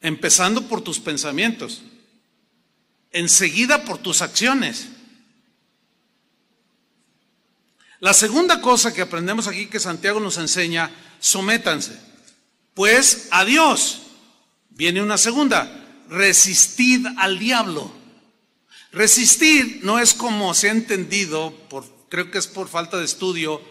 Empezando por tus pensamientos, enseguida por tus acciones. La segunda cosa que aprendemos aquí que Santiago nos enseña, sométanse. Pues a Dios. Viene una segunda, resistid al diablo. Resistir no es como se ha entendido, por, creo que es por falta de estudio,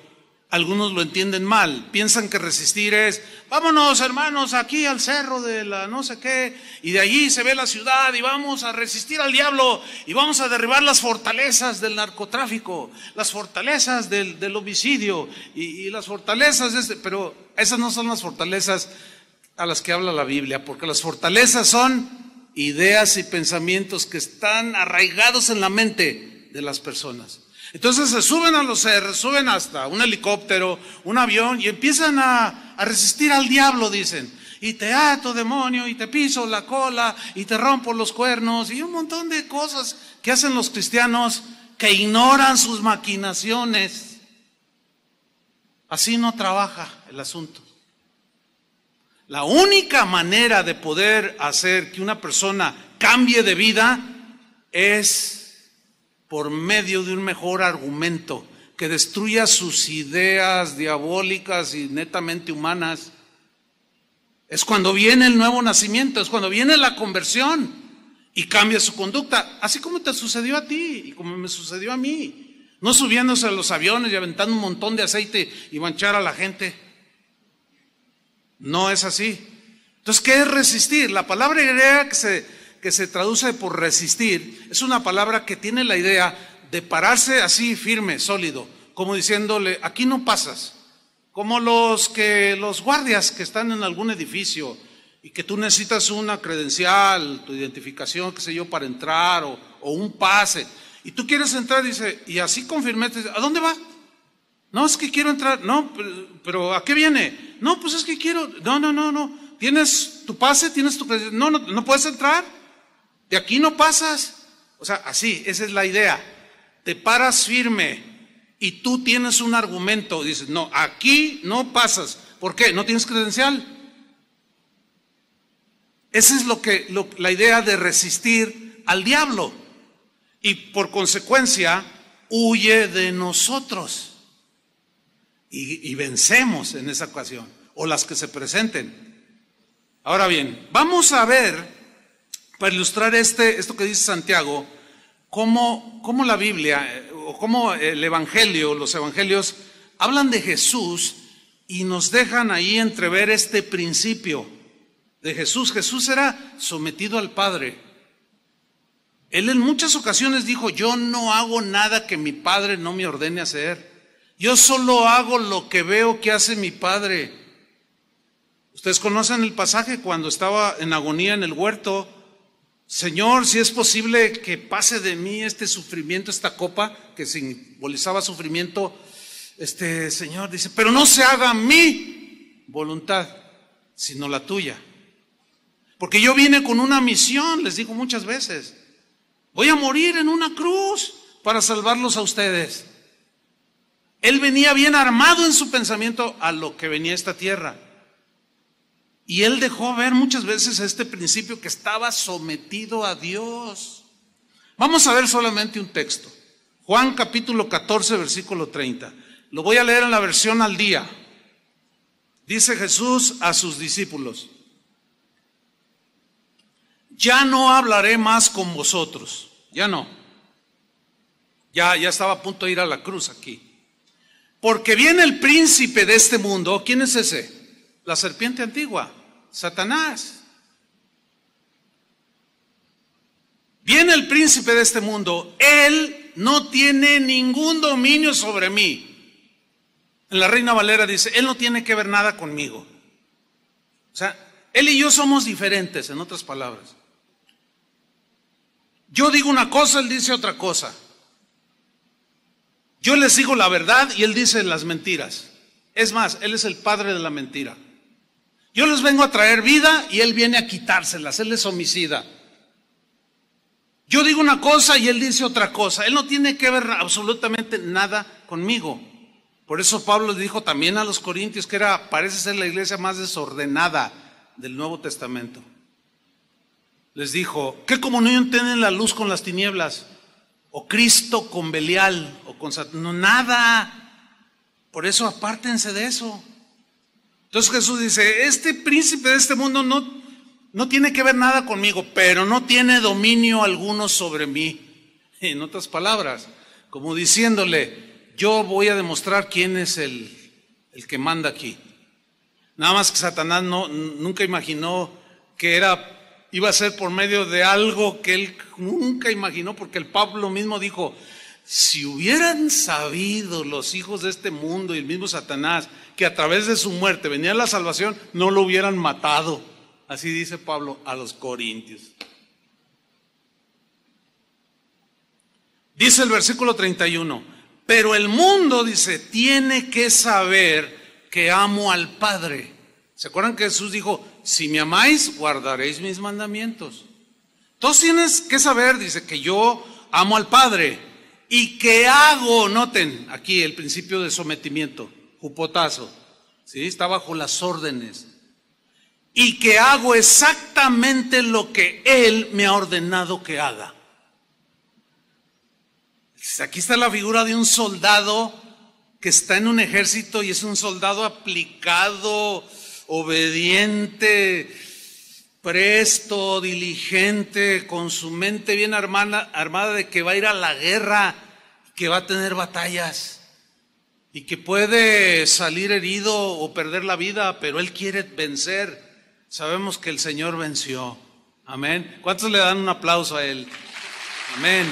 algunos lo entienden mal. Piensan que resistir es, vámonos hermanos aquí al cerro de la no sé qué, y de allí se ve la ciudad y vamos a resistir al diablo y vamos a derribar las fortalezas del narcotráfico, las fortalezas del, homicidio y, y, las fortalezas, de este, pero esas no son las fortalezas a las que habla la Biblia, porque las fortalezas son ideas y pensamientos que están arraigados en la mente de las personas. Entonces se suben a los cerros, suben hasta un helicóptero, un avión y empiezan a, a resistir al diablo, dicen. Y te ato, demonio, y te piso la cola, y te rompo los cuernos, y un montón de cosas que hacen los cristianos que ignoran sus maquinaciones. Así no trabaja el asunto. La única manera de poder hacer que una persona cambie de vida es por medio de un mejor argumento que destruya sus ideas diabólicas y netamente humanas. Es cuando viene el nuevo nacimiento, es cuando viene la conversión y cambia su conducta, así como te sucedió a ti y como me sucedió a mí. No subiéndose a los aviones y aventando un montón de aceite y manchar a la gente. No es así. Entonces, ¿qué es resistir? La palabra hebrea que se que se traduce por resistir, es una palabra que tiene la idea de pararse así firme, sólido, como diciéndole, aquí no pasas, como los que los guardias que están en algún edificio y que tú necesitas una credencial, tu identificación, qué sé yo, para entrar o, un pase, y tú quieres entrar, dice, y así con firmeza, ¿a dónde va? No, es que quiero entrar, no, pero, ¿a qué viene? No, pues es que quiero, no, no, no, no, tienes tu pase, tienes tu credencial, no, no, no puedes entrar. De aquí no pasas. O sea, así, esa es la idea. Te paras firme y tú tienes un argumento. Dices, no, aquí no pasas. ¿Por qué? ¿No tienes credencial? Esa es lo que, la idea de resistir al diablo. Y por consecuencia, huye de nosotros. Y, y vencemos en esa ocasión, o las que se presenten. Ahora bien, vamos a ver para ilustrar este, esto que dice Santiago, cómo, cómo la Biblia eh, o cómo el Evangelio, los Evangelios, hablan de Jesús y nos dejan ahí entrever este principio de Jesús. Jesús era sometido al Padre. Él en muchas ocasiones dijo, yo no hago nada que mi Padre no me ordene hacer. Yo solo hago lo que veo que hace mi Padre. Ustedes conocen el pasaje cuando estaba en agonía en el huerto Señor, si es posible que pase de mí este sufrimiento, esta copa que simbolizaba sufrimiento, este Señor dice, pero no se haga mi voluntad, sino la tuya. Porque yo vine con una misión, les digo muchas veces, voy a morir en una cruz para salvarlos a ustedes. Él venía bien armado en su pensamiento a lo que venía esta tierra. Y él dejó ver muchas veces este principio que estaba sometido a Dios. Vamos a ver solamente un texto. Juan capítulo 14, versículo 30. Lo voy a leer en la versión al día. Dice Jesús a sus discípulos, ya no hablaré más con vosotros, ya no. Ya, ya estaba a punto de ir a la cruz aquí. Porque viene el príncipe de este mundo, ¿quién es ese? La serpiente antigua, Satanás. Viene el príncipe de este mundo, él no tiene ningún dominio sobre mí. la Reina Valera dice, él no tiene que ver nada conmigo. O sea, él y yo somos diferentes, en otras palabras. Yo digo una cosa, él dice otra cosa. Yo les sigo la verdad y él dice las mentiras. Es más, él es el padre de la mentira. Yo les vengo a traer vida y Él viene a quitárselas, Él es homicida. Yo digo una cosa y Él dice otra cosa. Él no tiene que ver absolutamente nada conmigo. Por eso Pablo dijo también a los corintios que era, parece ser la iglesia más desordenada del Nuevo Testamento. Les dijo, ¿qué comunión tienen la luz con las tinieblas? ¿O Cristo con Belial? ¿O con Satanás? No, nada. Por eso apártense de eso. Entonces Jesús dice, este príncipe de este mundo no, no tiene que ver nada conmigo, pero no tiene dominio alguno sobre mí. En otras palabras, como diciéndole, yo voy a demostrar quién es el, el que manda aquí. Nada más que Satanás no, nunca imaginó que era iba a ser por medio de algo que él nunca imaginó, porque el Pablo mismo dijo, si hubieran sabido los hijos de este mundo y el mismo Satanás que a través de su muerte venía la salvación, no lo hubieran matado. Así dice Pablo a los Corintios. Dice el versículo 31, pero el mundo, dice, tiene que saber que amo al Padre. ¿Se acuerdan que Jesús dijo, si me amáis, guardaréis mis mandamientos? Entonces tienes que saber, dice, que yo amo al Padre y que hago, noten aquí el principio de sometimiento, jupotazo, ¿sí? está bajo las órdenes, y que hago exactamente lo que Él me ha ordenado que haga. Aquí está la figura de un soldado que está en un ejército y es un soldado aplicado, obediente, presto, diligente, con su mente bien armada, armada de que va a ir a la guerra, que va a tener batallas y que puede salir herido o perder la vida, pero Él quiere vencer. Sabemos que el Señor venció. Amén. ¿Cuántos le dan un aplauso a Él? Amén.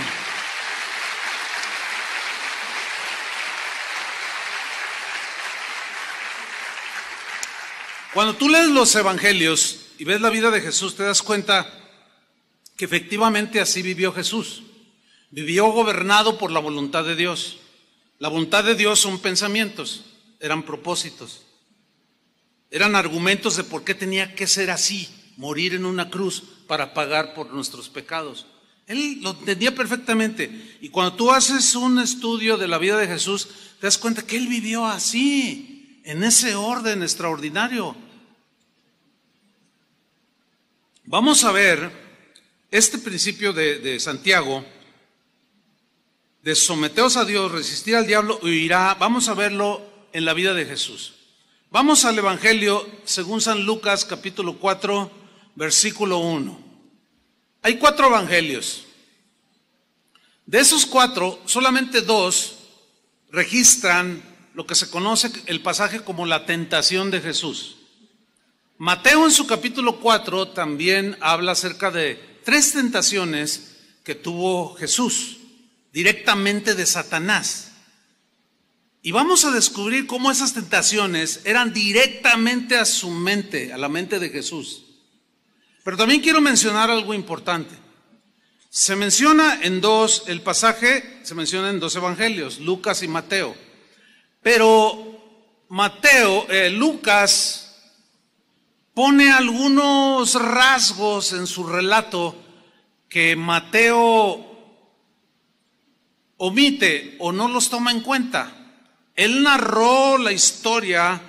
Cuando tú lees los evangelios, y ves la vida de Jesús, te das cuenta que efectivamente así vivió Jesús. Vivió gobernado por la voluntad de Dios. La voluntad de Dios son pensamientos, eran propósitos, eran argumentos de por qué tenía que ser así, morir en una cruz para pagar por nuestros pecados. Él lo entendía perfectamente. Y cuando tú haces un estudio de la vida de Jesús, te das cuenta que él vivió así, en ese orden extraordinario. Vamos a ver este principio de, Santiago, de someteos a Dios, resistir al diablo, huirá. Vamos a verlo en la vida de Jesús. Vamos al Evangelio según San Lucas capítulo 4, versículo 1. Hay cuatro evangelios. De esos cuatro, solamente dos registran lo que se conoce el pasaje como la tentación de Jesús. Mateo en su capítulo 4 también habla acerca de tres tentaciones que tuvo Jesús directamente de Satanás. Y vamos a descubrir cómo esas tentaciones eran directamente a su mente, a la mente de Jesús. Pero también quiero mencionar algo importante. Se menciona en dos, el pasaje se menciona en dos evangelios, Lucas y Mateo. Pero Mateo, eh, Lucas pone algunos rasgos en su relato que Mateo omite o no los toma en cuenta. Él narró la historia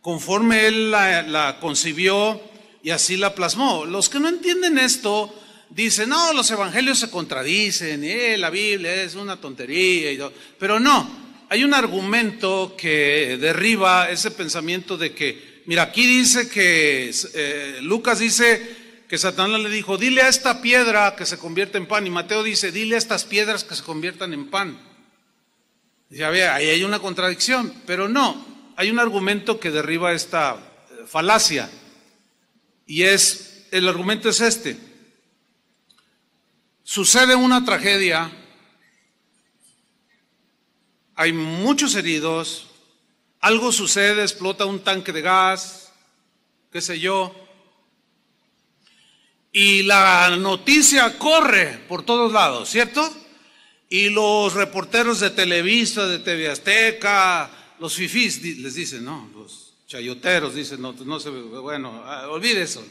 conforme él la, concibió y así la plasmó. Los que no entienden esto dicen, no, los evangelios se contradicen, eh, la Biblia es una tontería, pero no, hay un argumento que derriba ese pensamiento de que Mira, aquí dice que eh, Lucas dice que Satanás le dijo, dile a esta piedra que se convierta en pan. Y Mateo dice, dile a estas piedras que se conviertan en pan. Ya ve, ahí hay una contradicción, pero no, hay un argumento que derriba esta eh, falacia. Y es, el argumento es este. Sucede una tragedia, hay muchos heridos, algo sucede, explota un tanque de gas, qué sé yo, y la noticia corre por todos lados, ¿cierto? Y los reporteros de Televisa, de TV Azteca, los fifís les dicen, no, los chayoteros dicen, no, no se, bueno, ah, olvide eso,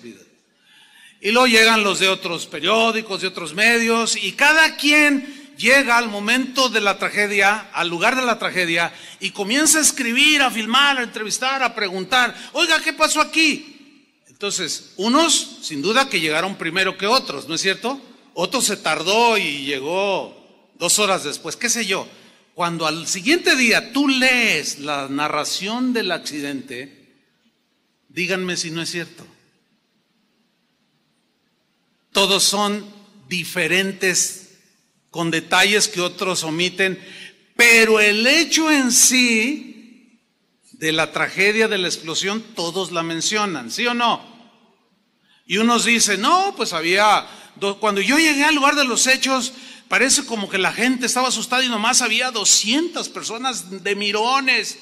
Y luego llegan los de otros periódicos, de otros medios, y cada quien llega al momento de la tragedia, al lugar de la tragedia, y comienza a escribir, a filmar, a entrevistar, a preguntar, oiga, ¿qué pasó aquí? Entonces, unos sin duda que llegaron primero que otros, ¿no es cierto? Otro se tardó y llegó dos horas después, qué sé yo. Cuando al siguiente día tú lees la narración del accidente, díganme si no es cierto. Todos son diferentes con detalles que otros omiten, pero el hecho en sí de la tragedia de la explosión todos la mencionan, ¿sí o no? Y unos dicen, no, pues había, cuando yo llegué al lugar de los hechos, parece como que la gente estaba asustada y nomás había 200 personas de mirones,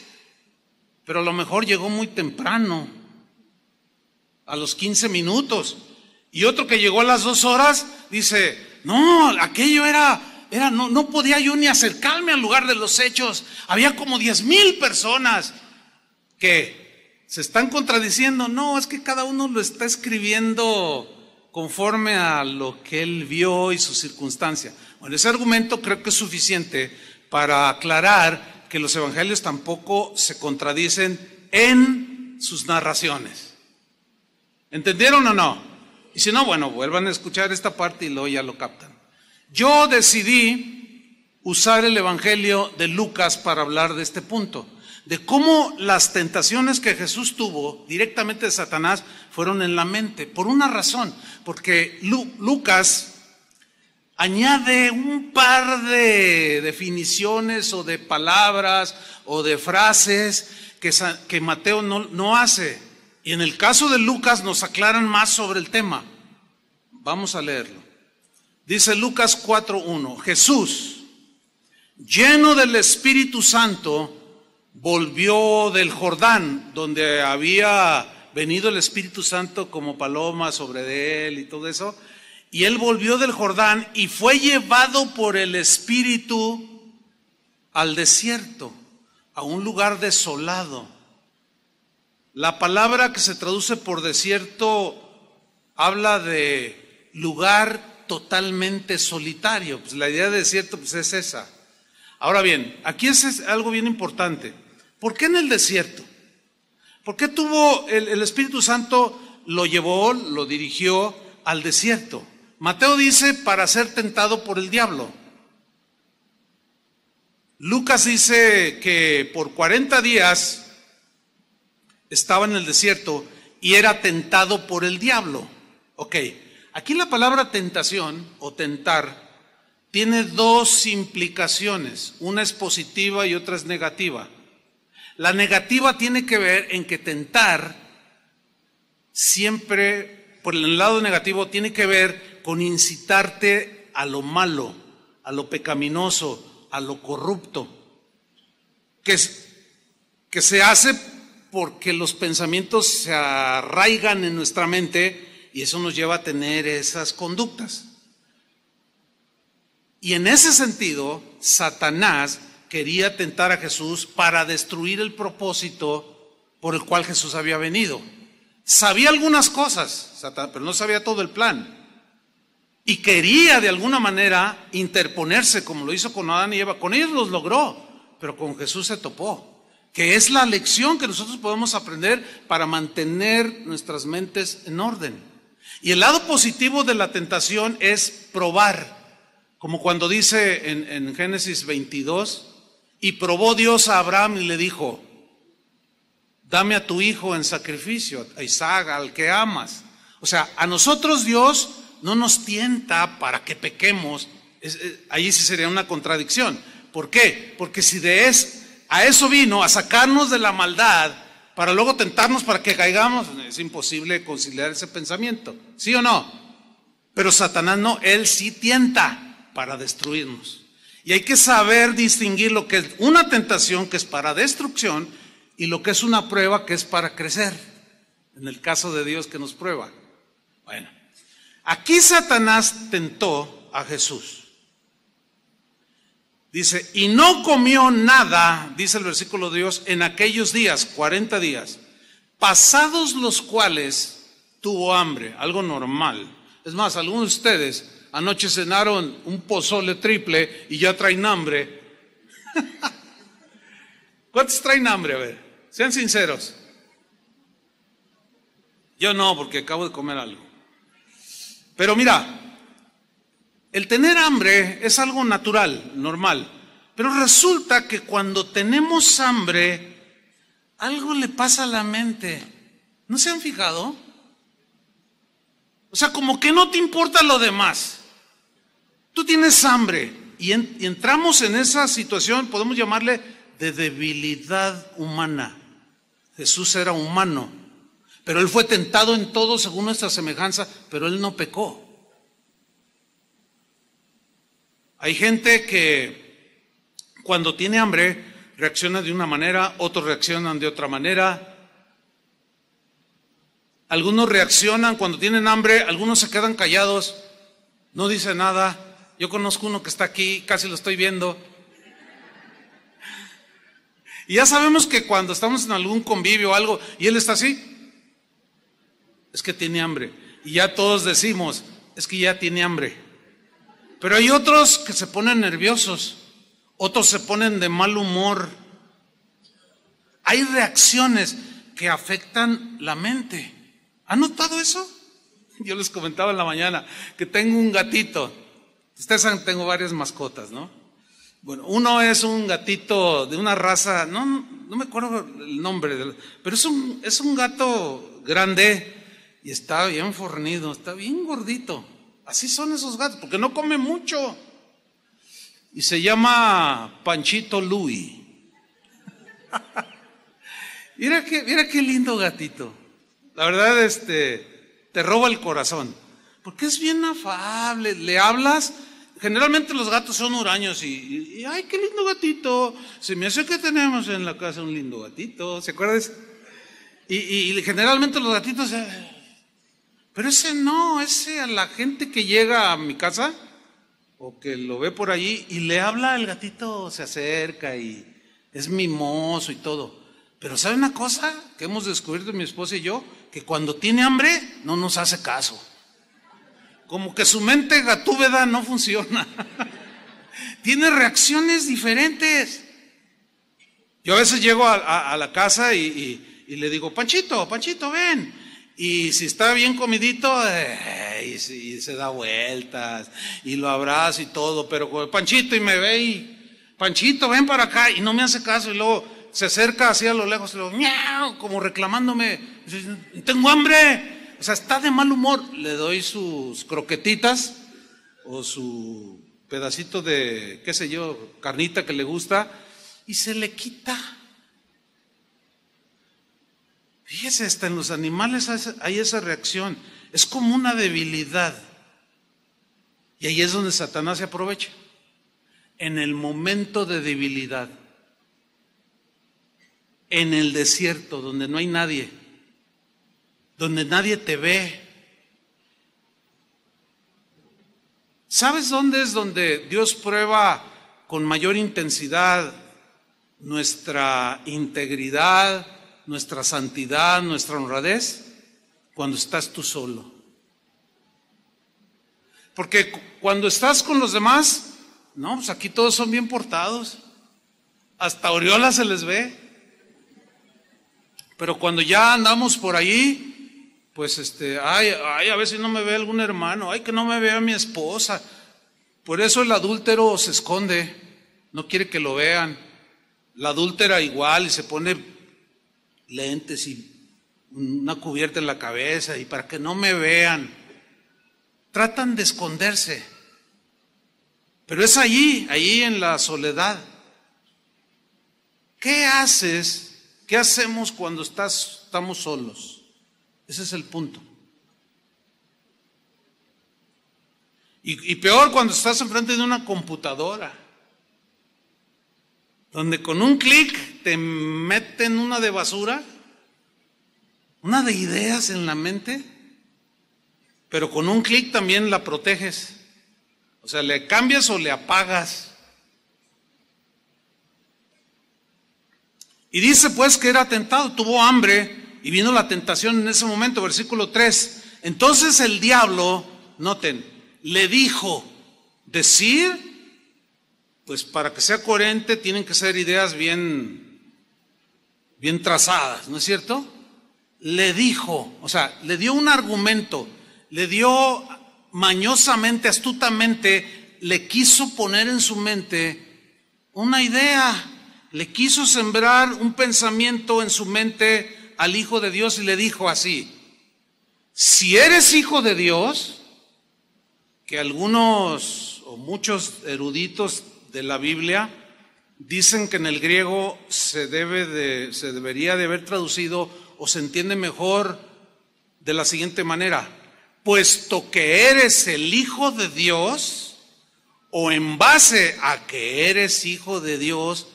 pero a lo mejor llegó muy temprano, a los 15 minutos. Y otro que llegó a las dos horas dice, no, aquello era, era no, no podía yo ni acercarme al lugar de los hechos. Había como diez mil personas que se están contradiciendo. No, es que cada uno lo está escribiendo conforme a lo que él vio y su circunstancia. Bueno, ese argumento creo que es suficiente para aclarar que los evangelios tampoco se contradicen en sus narraciones. ¿Entendieron o no? Y si no, bueno, vuelvan a escuchar esta parte y luego ya lo captan. Yo decidí usar el Evangelio de Lucas para hablar de este punto, de cómo las tentaciones que Jesús tuvo directamente de Satanás fueron en la mente, por una razón, porque Lucas añade un par de definiciones o de palabras o de frases que, que Mateo no, no hace. Y en el caso de Lucas nos aclaran más sobre el tema. Vamos a leerlo. Dice Lucas 4.1, Jesús, lleno del Espíritu Santo, volvió del Jordán, donde había venido el Espíritu Santo como paloma sobre él y todo eso. Y él volvió del Jordán y fue llevado por el Espíritu al desierto, a un lugar desolado la palabra que se traduce por desierto habla de lugar totalmente solitario. Pues la idea de desierto pues es esa. Ahora bien, aquí es algo bien importante. ¿Por qué en el desierto? ¿Por qué tuvo el, el Espíritu Santo lo llevó, lo dirigió al desierto? Mateo dice para ser tentado por el diablo. Lucas dice que por 40 días estaba en el desierto y era tentado por el diablo. Ok, aquí la palabra tentación o tentar tiene dos implicaciones, una es positiva y otra es negativa. La negativa tiene que ver en que tentar siempre, por el lado negativo, tiene que ver con incitarte a lo malo, a lo pecaminoso, a lo corrupto, que, que se hace porque los pensamientos se arraigan en nuestra mente y eso nos lleva a tener esas conductas. Y en ese sentido, Satanás quería tentar a Jesús para destruir el propósito por el cual Jesús había venido. Sabía algunas cosas, pero no sabía todo el plan. Y quería de alguna manera interponerse, como lo hizo con Adán y Eva. Con ellos los logró, pero con Jesús se topó que es la lección que nosotros podemos aprender para mantener nuestras mentes en orden. Y el lado positivo de la tentación es probar, como cuando dice en, Génesis 22, y probó Dios a Abraham y le dijo, dame a tu hijo en sacrificio, a Isaac, al que amas. O sea, a nosotros Dios no nos tienta para que pequemos. Eh, ahí sí sería una contradicción. ¿Por qué? Porque si de, es, a eso vino, a sacarnos de la maldad para luego tentarnos para que caigamos. Es imposible conciliar ese pensamiento, ¿sí o no? Pero Satanás no, él sí tienta para destruirnos. Y hay que saber distinguir lo que es una tentación que es para destrucción y lo que es una prueba que es para crecer. En el caso de Dios que nos prueba. Bueno, aquí Satanás tentó a Jesús. Dice, y no comió nada, dice el versículo de Dios, en aquellos días, 40 días, pasados los cuales tuvo hambre, algo normal. Es más, algunos de ustedes anoche cenaron un pozole triple y ya traen hambre. ¿Cuántos traen hambre? A ver, sean sinceros. Yo no, porque acabo de comer algo. Pero mira, el tener hambre es algo natural, normal. Pero resulta que cuando tenemos hambre, algo le pasa a la mente. ¿No se han fijado? O sea, como que no te importa lo demás. Tú tienes hambre y, entramos en esa situación, podemos llamarle de debilidad humana. Jesús era humano, pero él fue tentado en todo según nuestra semejanza, pero él no pecó. Hay gente que cuando tiene hambre reacciona de una manera, otros reaccionan de otra manera. Algunos reaccionan cuando tienen hambre, algunos se quedan callados, no dicen nada. Yo conozco uno que está aquí, casi lo estoy viendo. Y ya sabemos que cuando estamos en algún convivio o algo y él está así, es que tiene hambre. Y ya todos decimos, es que ya tiene hambre. Pero hay otros que se ponen nerviosos, otros se ponen de mal humor. Hay reacciones que afectan la mente. ¿Han notado eso? Yo les comentaba en la mañana que tengo un gatito. Ustedes saben, tengo varias mascotas, ¿no? Bueno, uno es un gatito de una raza, no, no me acuerdo el nombre, pero es un, es un gato grande y está bien fornido, está bien gordito. Así son esos gatos, porque no come mucho. Y se llama Panchito Louis. mira, qué, qué lindo gatito. La verdad, este, te roba el corazón. Porque es bien afable, le hablas generalmente los gatos son huraños y, ay, qué lindo gatito. Se me hace que tenemos en la casa un lindo gatito, ¿se acuerdas? Y, generalmente los gatitos, eh, pero ese no, ese a la gente que llega a mi casa o que lo ve por allí y le habla, el gatito se acerca y es mimoso y todo. Pero ¿sabe una cosa que hemos descubierto mi esposa y yo? Que cuando tiene hambre no nos hace caso. Como que su mente gatúbeda no funciona. tiene reacciones diferentes. Yo a veces llego a, la casa y le digo, Panchito, Panchito, ven. Y si está bien comidito, eh, y, se da vueltas, y lo abraza y todo, pero Panchito y me ve y, Panchito, ven para acá, y no me hace caso, y luego se acerca así a lo lejos, y como reclamándome, tengo hambre, o sea, está de mal humor. Le doy sus croquetitas, o su pedacito de, qué sé yo, carnita que le gusta, y se le quita. Fíjese, hasta en los animales hay esa reacción. Es como una debilidad. Y ahí es donde Satanás se aprovecha. En el momento de debilidad. En el desierto, donde no hay nadie. Donde nadie te ve. ¿Sabes dónde es donde Dios prueba con mayor intensidad nuestra integridad? nuestra santidad, nuestra honradez, cuando estás tú solo. Porque cuando estás con los demás, no, pues aquí todos son bien portados. Hasta Oriola se les ve. Pero cuando ya andamos por ahí, pues este, ay, ay, a ver si no me ve algún hermano, ay, que no me vea mi esposa. Por eso el adúltero se esconde, no quiere que lo vean. La adúltera igual y se pone lentes y una cubierta en la cabeza y para que no me vean. Tratan de esconderse. Pero es allí, allí en la soledad. ¿Qué haces? ¿Qué hacemos cuando estás, estamos solos? Ese es el punto. Y, y peor cuando estás enfrente de una computadora donde con un clic te meten una de basura, una de ideas en la mente, pero con un clic también la proteges. O sea, le cambias o le apagas. Y dice pues que era tentado, tuvo hambre y vino la tentación en ese momento, versículo 3. Entonces el diablo, noten, le dijo, decir pues para que sea coherente tienen que ser ideas bien, bien trazadas, ¿no es cierto? Le dijo, o sea, le dio un argumento, le dio mañosamente, astutamente, le quiso poner en su mente una idea, le quiso sembrar un pensamiento en su mente al Hijo de Dios y le dijo así, si eres hijo de Dios, que algunos o muchos eruditos de la Biblia dicen que en el griego se, debe de, se debería de haber traducido o se entiende mejor de la siguiente manera, puesto que eres el hijo de Dios o en base a que eres hijo de Dios,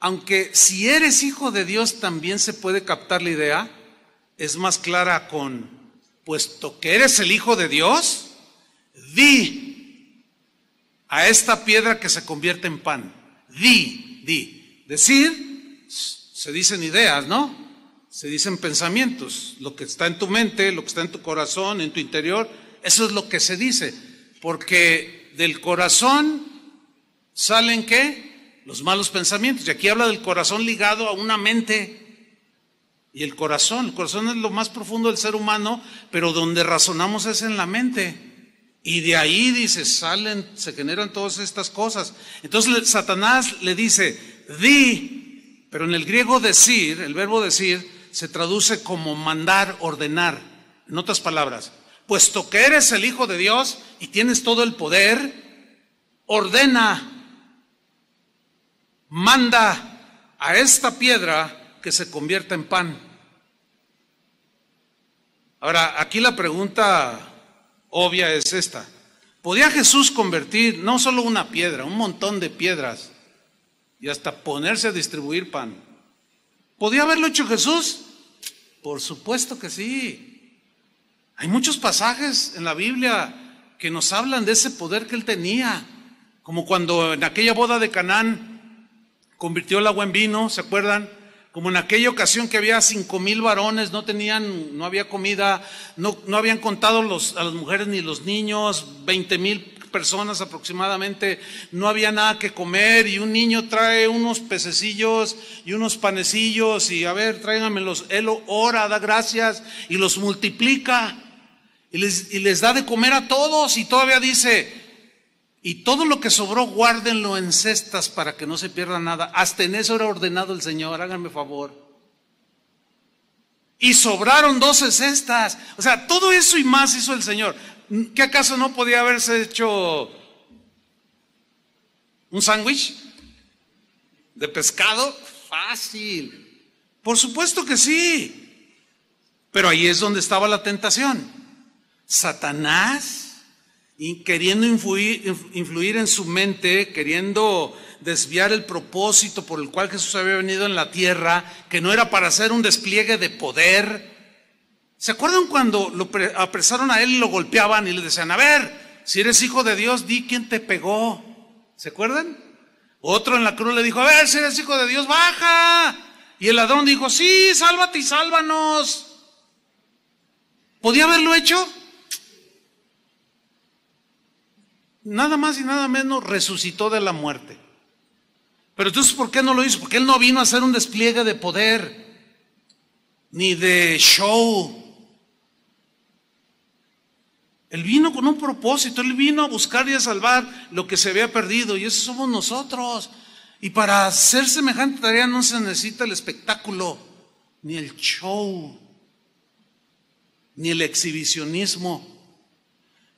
aunque si eres hijo de Dios también se puede captar la idea, es más clara con, puesto que eres el hijo de Dios, di a esta piedra que se convierte en pan. Di, di. Decir, se dicen ideas, ¿no? Se dicen pensamientos. Lo que está en tu mente, lo que está en tu corazón, en tu interior, eso es lo que se dice. Porque del corazón salen qué? Los malos pensamientos. Y aquí habla del corazón ligado a una mente. Y el corazón, el corazón es lo más profundo del ser humano, pero donde razonamos es en la mente. Y de ahí dice, salen, se generan todas estas cosas. Entonces Satanás le dice, di, pero en el griego decir, el verbo decir, se traduce como mandar, ordenar. En otras palabras, puesto que eres el Hijo de Dios y tienes todo el poder, ordena, manda a esta piedra que se convierta en pan. Ahora, aquí la pregunta obvia es esta. Podía Jesús convertir no solo una piedra, un montón de piedras y hasta ponerse a distribuir pan. ¿Podía haberlo hecho Jesús? Por supuesto que sí. Hay muchos pasajes en la Biblia que nos hablan de ese poder que él tenía, como cuando en aquella boda de Canaán convirtió el agua en vino, ¿se acuerdan? como en aquella ocasión que había cinco mil varones, no tenían, no había comida, no, no habían contado a las mujeres ni los niños, veinte mil personas aproximadamente, no había nada que comer y un niño trae unos pececillos y unos panecillos y a ver, tráiganmelos, él ora, da gracias y los multiplica y les, y les da de comer a todos y todavía dice, y todo lo que sobró, guárdenlo en cestas para que no se pierda nada. Hasta en eso era ordenado el Señor, háganme favor. Y sobraron doce cestas. O sea, todo eso y más hizo el Señor. ¿Qué acaso no podía haberse hecho un sándwich de pescado? Fácil. Por supuesto que sí. Pero ahí es donde estaba la tentación. Satanás queriendo influir, en su mente, queriendo desviar el propósito por el cual Jesús había venido en la tierra, que no era para hacer un despliegue de poder. ¿Se acuerdan cuando lo apresaron a él y lo golpeaban y le decían, a ver, si eres hijo de Dios, di quién te pegó? ¿Se acuerdan? Otro en la cruz le dijo, a ver, si eres hijo de Dios, baja. Y el ladrón dijo, sí, sálvate y sálvanos. ¿Podía haberlo hecho? nada más y nada menos resucitó de la muerte. Pero entonces, ¿por qué no lo hizo? Porque él no vino a hacer un despliegue de poder, ni de show. Él vino con un propósito, él vino a buscar y a salvar lo que se había perdido, y eso somos nosotros. Y para hacer semejante tarea no se necesita el espectáculo, ni el show, ni el exhibicionismo.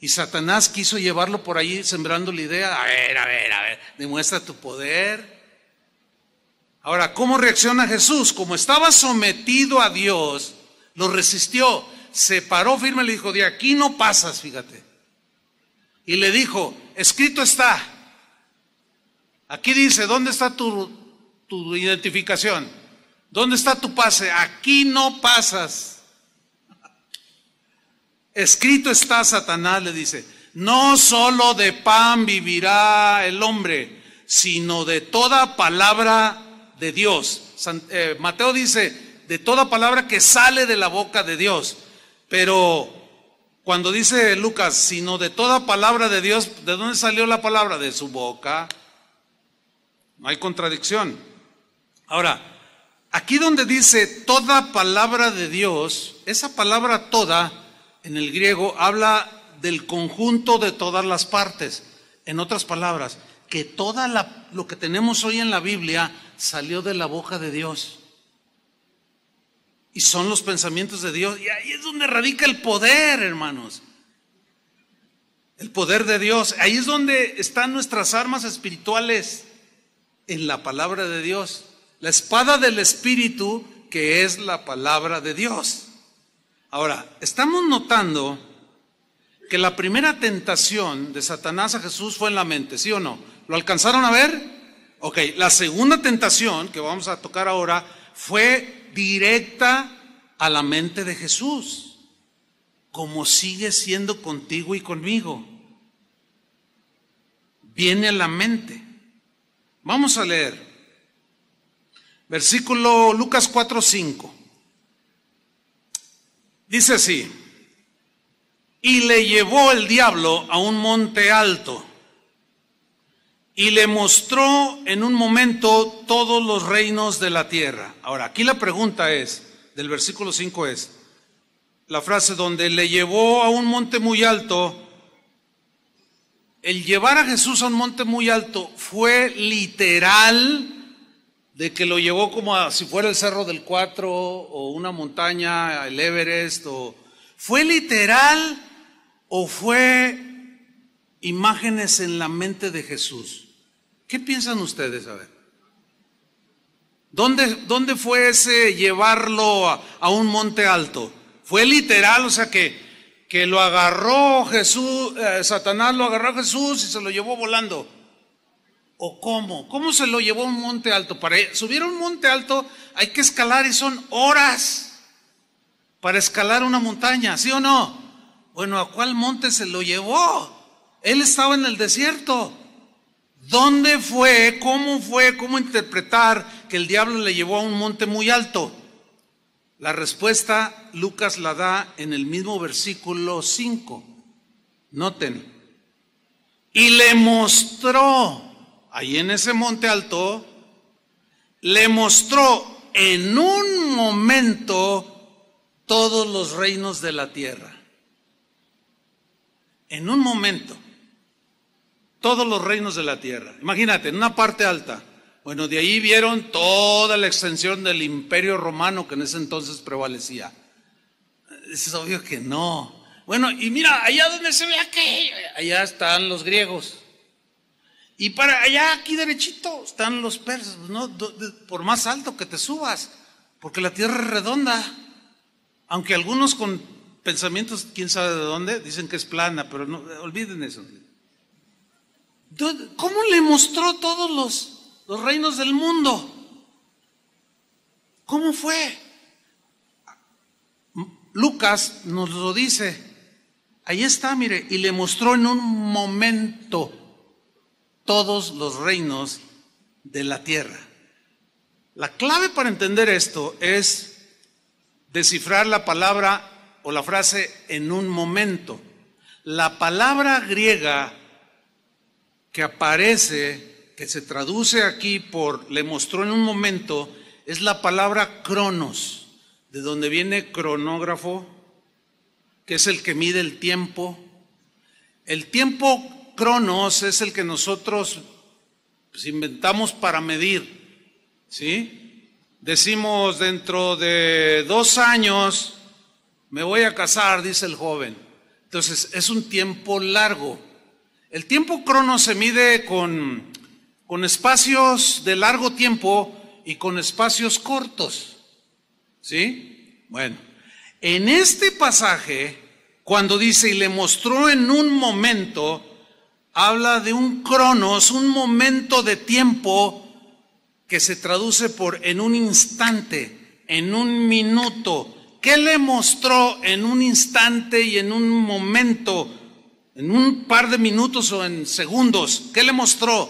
Y Satanás quiso llevarlo por ahí sembrando la idea, a ver, a ver, a ver, demuestra tu poder. Ahora, ¿cómo reacciona Jesús? Como estaba sometido a Dios, lo resistió, se paró firme y le dijo, de aquí no pasas, fíjate. Y le dijo, escrito está. Aquí dice, ¿dónde está tu, tu identificación? ¿Dónde está tu pase? Aquí no pasas. Escrito está Satanás, le dice, no solo de pan vivirá el hombre, sino de toda palabra de Dios. Eh, Mateo dice, de toda palabra que sale de la boca de Dios. Pero cuando dice Lucas, sino de toda palabra de Dios, ¿de dónde salió la palabra? De su boca. No hay contradicción. Ahora, aquí donde dice toda palabra de Dios, esa palabra toda, en el griego habla del conjunto de todas las partes. En otras palabras, que todo lo que tenemos hoy en la Biblia salió de la boca de Dios. Y son los pensamientos de Dios. Y ahí es donde radica el poder, hermanos. El poder de Dios. Ahí es donde están nuestras armas espirituales. En la palabra de Dios. La espada del Espíritu, que es la palabra de Dios. Ahora, estamos notando que la primera tentación de Satanás a Jesús fue en la mente, ¿sí o no? ¿Lo alcanzaron a ver? Ok, la segunda tentación que vamos a tocar ahora fue directa a la mente de Jesús, como sigue siendo contigo y conmigo. Viene a la mente. Vamos a leer. Versículo Lucas 4, Dice así, y le llevó el diablo a un monte alto y le mostró en un momento todos los reinos de la tierra. Ahora, aquí la pregunta es, del versículo 5 es, la frase donde le llevó a un monte muy alto, el llevar a Jesús a un monte muy alto fue literal de que lo llevó como a, si fuera el Cerro del Cuatro o una montaña, el Everest, o, ¿fue literal o fue imágenes en la mente de Jesús? ¿Qué piensan ustedes? A ver. ¿Dónde, dónde fue ese llevarlo a, un monte alto? ¿Fue literal? O sea, que, que lo agarró Jesús, eh, Satanás lo agarró a Jesús y se lo llevó volando. ¿O cómo? ¿Cómo se lo llevó a un monte alto? Para subir un monte alto hay que escalar y son horas para escalar una montaña, ¿sí o no? Bueno, ¿a cuál monte se lo llevó? Él estaba en el desierto. ¿Dónde fue? ¿Cómo fue? ¿Cómo interpretar que el diablo le llevó a un monte muy alto? La respuesta Lucas la da en el mismo versículo 5. Noten. Y le mostró ahí en ese monte alto, le mostró en un momento todos los reinos de la tierra. En un momento, todos los reinos de la tierra. Imagínate, en una parte alta. Bueno, de ahí vieron toda la extensión del imperio romano que en ese entonces prevalecía. Es obvio que no. Bueno, y mira, allá donde se ve aquello, allá están los griegos. Y para allá, aquí derechito, están los persas, pues, ¿no? por más alto que te subas, porque la tierra es redonda. Aunque algunos con pensamientos, quién sabe de dónde, dicen que es plana, pero no, olviden eso. ¿Cómo le mostró todos los, los reinos del mundo? ¿Cómo fue? Lucas nos lo dice. Ahí está, mire, y le mostró en un momento todos los reinos de la tierra. La clave para entender esto es descifrar la palabra o la frase en un momento. La palabra griega que aparece, que se traduce aquí por le mostró en un momento, es la palabra cronos, de donde viene cronógrafo, que es el que mide el tiempo. El tiempo cronos es el que nosotros pues, inventamos para medir, ¿sí? Decimos dentro de dos años me voy a casar, dice el joven. Entonces es un tiempo largo. El tiempo cronos se mide con, con espacios de largo tiempo y con espacios cortos, ¿sí? Bueno, en este pasaje, cuando dice y le mostró en un momento, habla de un cronos, un momento de tiempo que se traduce por en un instante, en un minuto. ¿Qué le mostró en un instante y en un momento, en un par de minutos o en segundos? ¿Qué le mostró?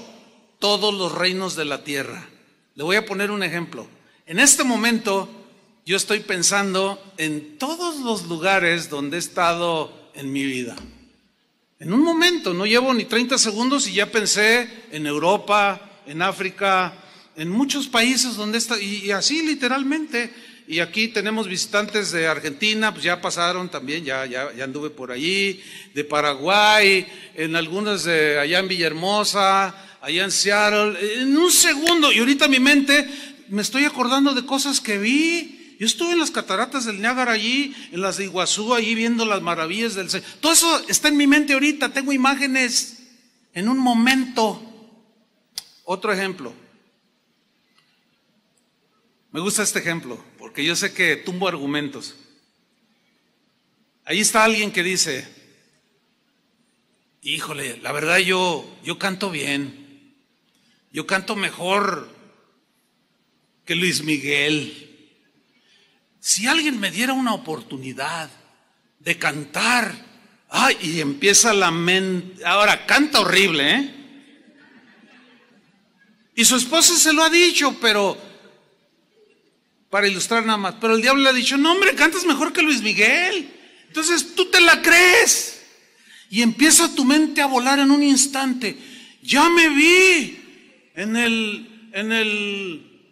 Todos los reinos de la tierra. Le voy a poner un ejemplo. En este momento yo estoy pensando en todos los lugares donde he estado en mi vida. En un momento, no llevo ni 30 segundos y ya pensé en Europa, en África, en muchos países donde está, y, así literalmente. Y aquí tenemos visitantes de Argentina, pues ya pasaron también, ya, ya, ya anduve por allí, de Paraguay, en algunas de allá en Villahermosa, allá en Seattle, en un segundo, y ahorita mi mente me estoy acordando de cosas que vi, yo estuve en las cataratas del Niágara allí, en las de Iguazú, allí viendo las maravillas del Señor. Todo eso está en mi mente ahorita, tengo imágenes en un momento. Otro ejemplo. Me gusta este ejemplo, porque yo sé que tumbo argumentos. Ahí está alguien que dice, híjole, la verdad yo, yo canto bien, yo canto mejor que Luis Miguel, si alguien me diera una oportunidad de cantar, ay, y empieza la mente, ahora canta horrible, ¿eh? Y su esposa se lo ha dicho, pero para ilustrar nada más, pero el diablo le ha dicho, no hombre, cantas mejor que Luis Miguel. Entonces tú te la crees y empieza tu mente a volar en un instante. Ya me vi en el, en el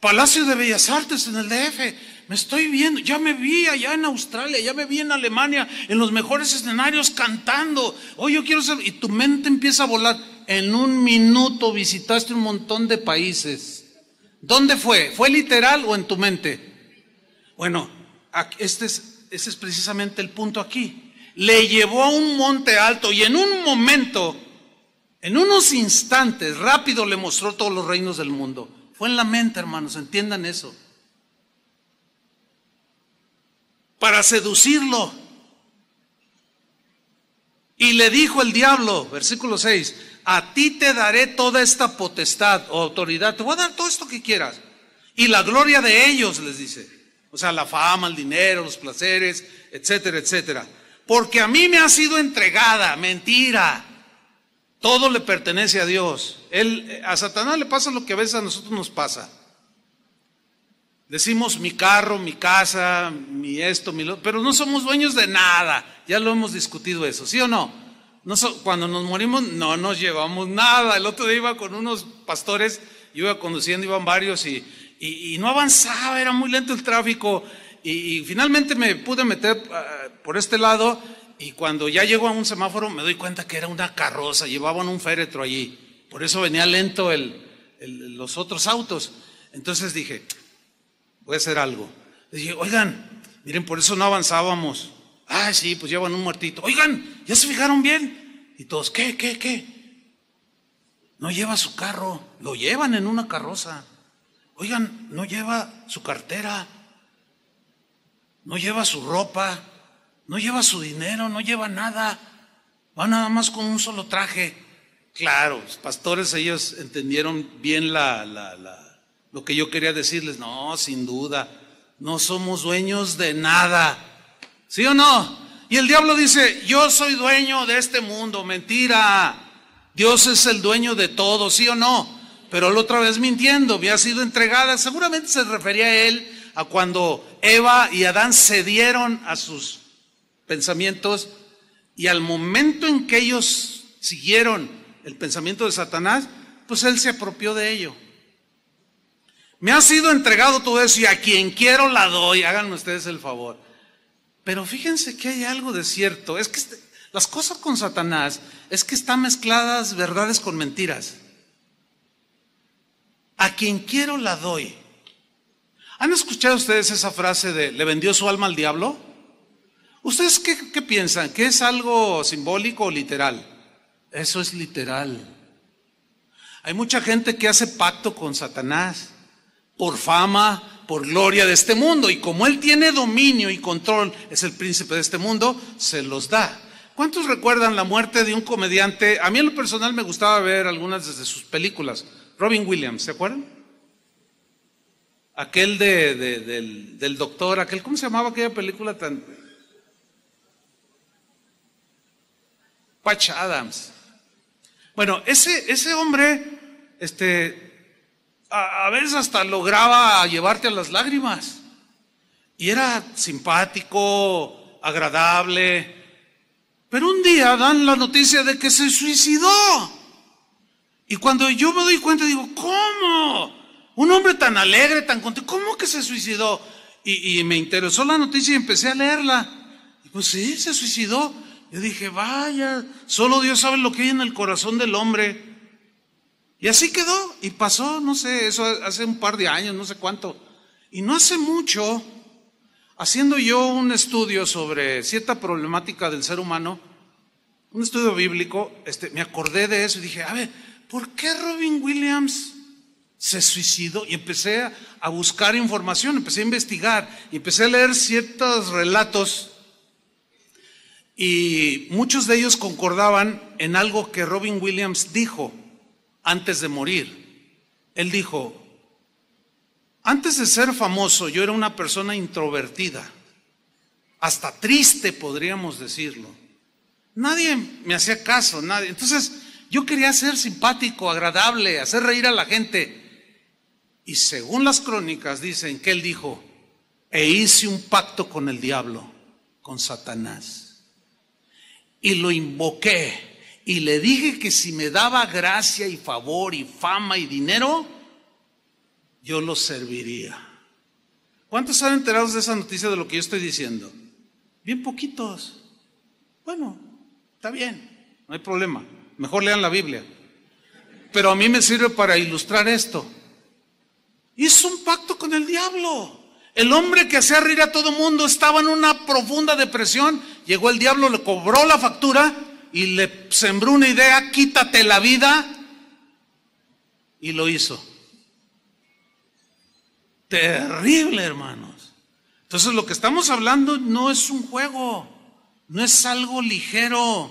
Palacio de Bellas Artes, en el DF me estoy viendo, ya me vi allá en Australia, ya me vi en Alemania, en los mejores escenarios cantando. Oh, yo quiero ser. Y tu mente empieza a volar. En un minuto visitaste un montón de países. ¿Dónde fue? ¿Fue literal o en tu mente? Bueno, este es, este es precisamente el punto aquí. Le llevó a un monte alto y en un momento, en unos instantes, rápido le mostró todos los reinos del mundo. Fue en la mente, hermanos, entiendan eso. para seducirlo. Y le dijo el diablo, versículo 6, a ti te daré toda esta potestad o autoridad, te voy a dar todo esto que quieras. Y la gloria de ellos, les dice. O sea, la fama, el dinero, los placeres, etcétera, etcétera. Porque a mí me ha sido entregada, mentira. Todo le pertenece a Dios. Él, eh, a Satanás le pasa lo que a veces a nosotros nos pasa. Decimos mi carro, mi casa, mi esto, mi lo, pero no somos dueños de nada. Ya lo hemos discutido eso, ¿sí o no? cuando nos morimos no nos llevamos nada. El otro día iba con unos pastores, yo iba conduciendo, iban varios y, y, no avanzaba, era muy lento el tráfico. Y, finalmente me pude meter ah, por este lado y cuando ya llego a un semáforo me doy cuenta que era una carroza, llevaban un féretro allí. Por eso venía lento los otros autos. Entonces dije, voy a hacer algo. Le dije, oigan, miren, por eso no avanzábamos. Ah, sí, pues llevan un muertito. Oigan, ¿ya se fijaron bien? Y todos, ¿qué, qué, qué? No lleva su carro, lo llevan en una carroza. Oigan, no lleva su cartera, no lleva su ropa, no lleva su dinero, no lleva nada. Va nada más con un solo traje. Claro, pastores ellos entendieron bien la lo que yo quería decirles, no, sin duda, no somos dueños de nada. ¿Sí o no? Y el diablo dice, yo soy dueño de este mundo, mentira. Dios es el dueño de todo, ¿sí o no? Pero él otra vez mintiendo, había sido entregada, seguramente se refería a él, a cuando Eva y Adán cedieron a sus pensamientos y al momento en que ellos siguieron el pensamiento de Satanás, pues él se apropió de ello. Me ha sido entregado todo eso y a quien quiero la doy. Háganme ustedes el favor. Pero fíjense que hay algo de cierto. Es que este, las cosas con Satanás es que están mezcladas verdades con mentiras. A quien quiero la doy. ¿Han escuchado ustedes esa frase de le vendió su alma al diablo? ¿Ustedes qué, piensan? ¿Que es algo simbólico o literal? Eso es literal. Hay mucha gente que hace pacto con Satanás por fama, por gloria de este mundo. Y como Él tiene dominio y control, es el príncipe de este mundo, se los da. ¿Cuántos recuerdan la muerte de un comediante? A mí en lo personal me gustaba ver algunas de sus películas. Robin Williams, ¿se acuerdan? Aquel de, del, doctor, aquel, ¿cómo se llamaba aquella película tan... Patch Adams. Bueno, ese, ese hombre este, a, veces hasta lograba llevarte a las lágrimas. Y era simpático, agradable. Pero un día dan la noticia de que se suicidó. Y cuando yo me doy cuenta, digo, ¿cómo? Un hombre tan alegre, tan contento, ¿cómo que se suicidó? Y, me interesó la noticia y empecé a leerla. Y pues sí, se suicidó. Yo dije, vaya, solo Dios sabe lo que hay en el corazón del hombre. Y así quedó y pasó, no sé, eso hace un par de años, no sé cuánto. Y no hace mucho, haciendo yo un estudio sobre cierta problemática del ser humano, un estudio bíblico, este, me acordé de eso y dije, a ver, ¿por qué Robin Williams se suicidó? Y empecé a, buscar información, empecé a investigar empecé a leer ciertos relatos y muchos de ellos concordaban en algo que Robin Williams dijo antes de morir. Él dijo, antes de ser famoso yo era una persona introvertida, hasta triste podríamos decirlo. Nadie me hacía caso, nadie. Entonces yo quería ser simpático, agradable, hacer reír a la gente. Y según las crónicas dicen que él dijo, e hice un pacto con el diablo, con Satanás. Y lo invoqué y le dije que si me daba gracia y favor y fama y dinero, yo lo serviría. ¿Cuántos han enterado de esa noticia de lo que yo estoy diciendo? Bien poquitos. Bueno, está bien, no hay problema. Mejor lean la Biblia. Pero a mí me sirve para ilustrar esto. Hizo un pacto con el diablo. El hombre que hacía reír a todo mundo estaba en una profunda depresión. Llegó el diablo, le cobró la factura y le sembró una idea, quítate la vida, y lo hizo. Terrible, hermanos. Entonces lo que estamos hablando no es un juego, no es algo ligero.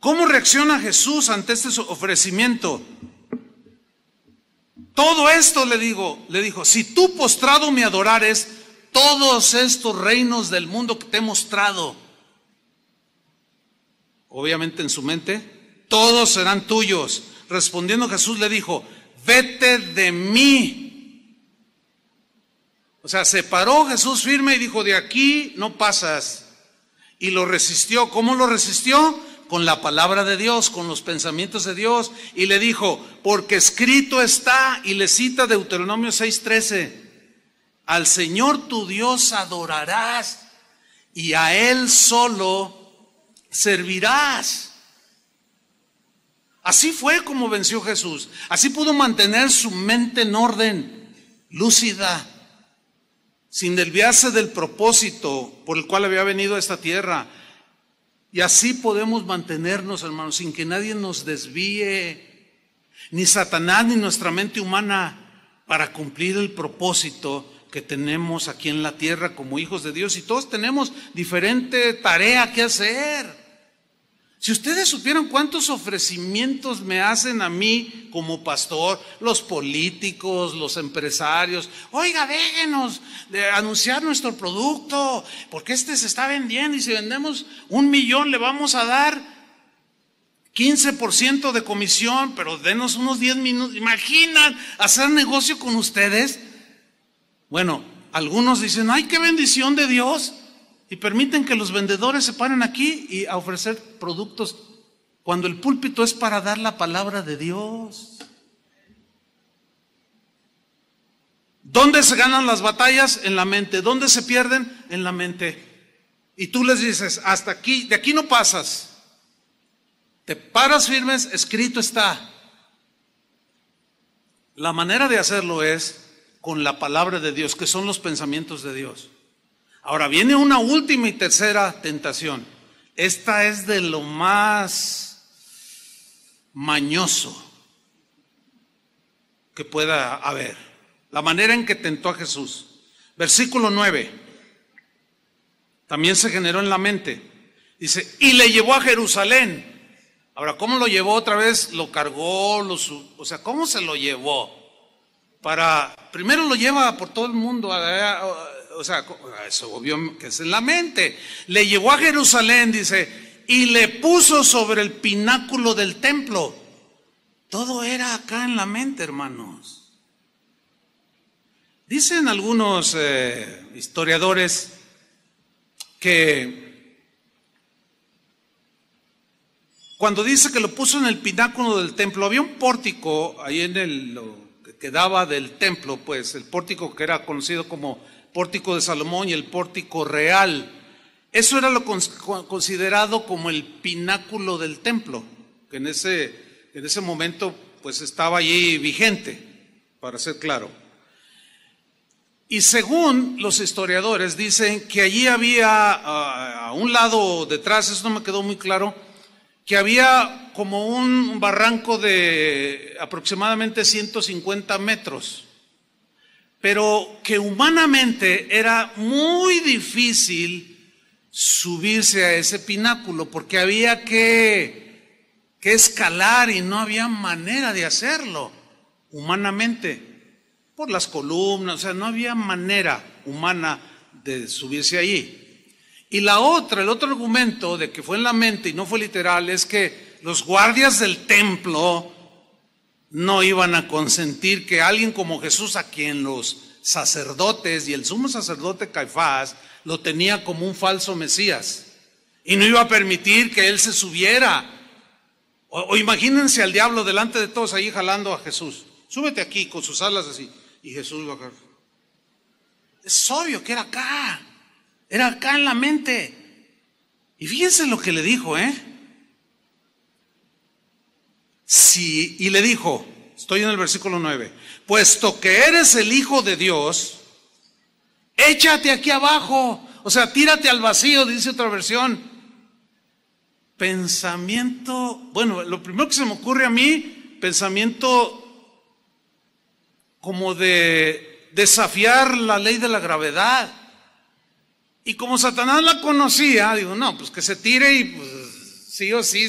¿Cómo reacciona Jesús ante este ofrecimiento? Todo esto le digo, le dijo, si tú postrado me adorares, todos estos reinos del mundo que te he mostrado, obviamente en su mente, todos serán tuyos. Respondiendo Jesús le dijo, vete de mí. O sea, se paró Jesús firme y dijo, de aquí no pasas. Y lo resistió. ¿Cómo lo resistió? Con la palabra de Dios, con los pensamientos de Dios. Y le dijo, porque escrito está, y le cita Deuteronomio 6:13, al Señor tu Dios adorarás y a Él solo servirás. Así fue como venció Jesús. Así pudo mantener su mente en orden, lúcida, sin desviarse del propósito por el cual había venido a esta tierra. Y así podemos mantenernos, hermanos, sin que nadie nos desvíe, ni Satanás ni nuestra mente humana, para cumplir el propósito que tenemos aquí en la tierra como hijos de Dios. Y todos tenemos diferente tarea que hacer. Si ustedes supieran cuántos ofrecimientos me hacen a mí como pastor, los políticos, los empresarios, oiga, déjenos de anunciar nuestro producto, porque este se está vendiendo y si vendemos un millón le vamos a dar 15% de comisión, pero denos unos 10 minutos. Imaginan hacer negocio con ustedes. Bueno, algunos dicen, ay, qué bendición de Dios y permiten que los vendedores se paren aquí y a ofrecer productos cuando el púlpito es para dar la palabra de Dios. ¿Dónde se ganan las batallas? En la mente. ¿Dónde se pierden? En la mente. Y tú les dices, hasta aquí, de aquí no pasas. Te paras firmes, escrito está. La manera de hacerlo es con la palabra de Dios, que son los pensamientos de Dios. Ahora viene una última y tercera tentación. Esta es de lo más mañoso que pueda haber. La manera en que tentó a Jesús. Versículo 9. También se generó en la mente. Dice, y le llevó a Jerusalén. Ahora, ¿cómo lo llevó otra vez? Lo cargó, o sea, ¿cómo se lo llevó? Para, primero lo lleva por todo el mundo, a, a, o sea, ah, eso obvio que es en la mente. Le llevó a Jerusalén, dice, y le puso sobre el pináculo del templo. Todo era acá en la mente, hermanos. Dicen algunos eh, historiadores que cuando dice que lo puso en el pináculo del templo, había un pórtico ahí en el que daba del templo, pues el pórtico que era conocido como pórtico de Salomón y el pórtico real. Eso era lo considerado como el pináculo del templo, que en ese, en ese momento pues estaba allí vigente, para ser claro. Y según los historiadores dicen que allí había, a, un lado detrás, eso no me quedó muy claro, que había como un barranco de aproximadamente 150 metros pero que humanamente era muy difícil subirse a ese pináculo porque había que, que escalar y no había manera de hacerlo humanamente por las columnas, o sea, no había manera humana de subirse allí. Y la otra, el otro argumento de que fue en la mente y no fue literal, es que los guardias del templo no iban a consentir que alguien como Jesús, a quien los sacerdotes y el sumo sacerdote Caifás lo tenía como un falso Mesías, y no iba a permitir que él se subiera. O, imagínense al diablo delante de todos ahí jalando a Jesús. Súbete aquí con sus alas así. Y Jesús acá Es obvio que era acá. Era acá en la mente. Y fíjense lo que le dijo, ¿eh? y le dijo, estoy en el versículo 9, puesto que eres el Hijo de Dios, échate aquí abajo, o sea, tírate al vacío, dice otra versión. Pensamiento, bueno, lo primero que se me ocurre a mí, pensamiento como de desafiar la ley de la gravedad. Y como Satanás la conocía, digo, no, pues que se tire y pues, sí o sí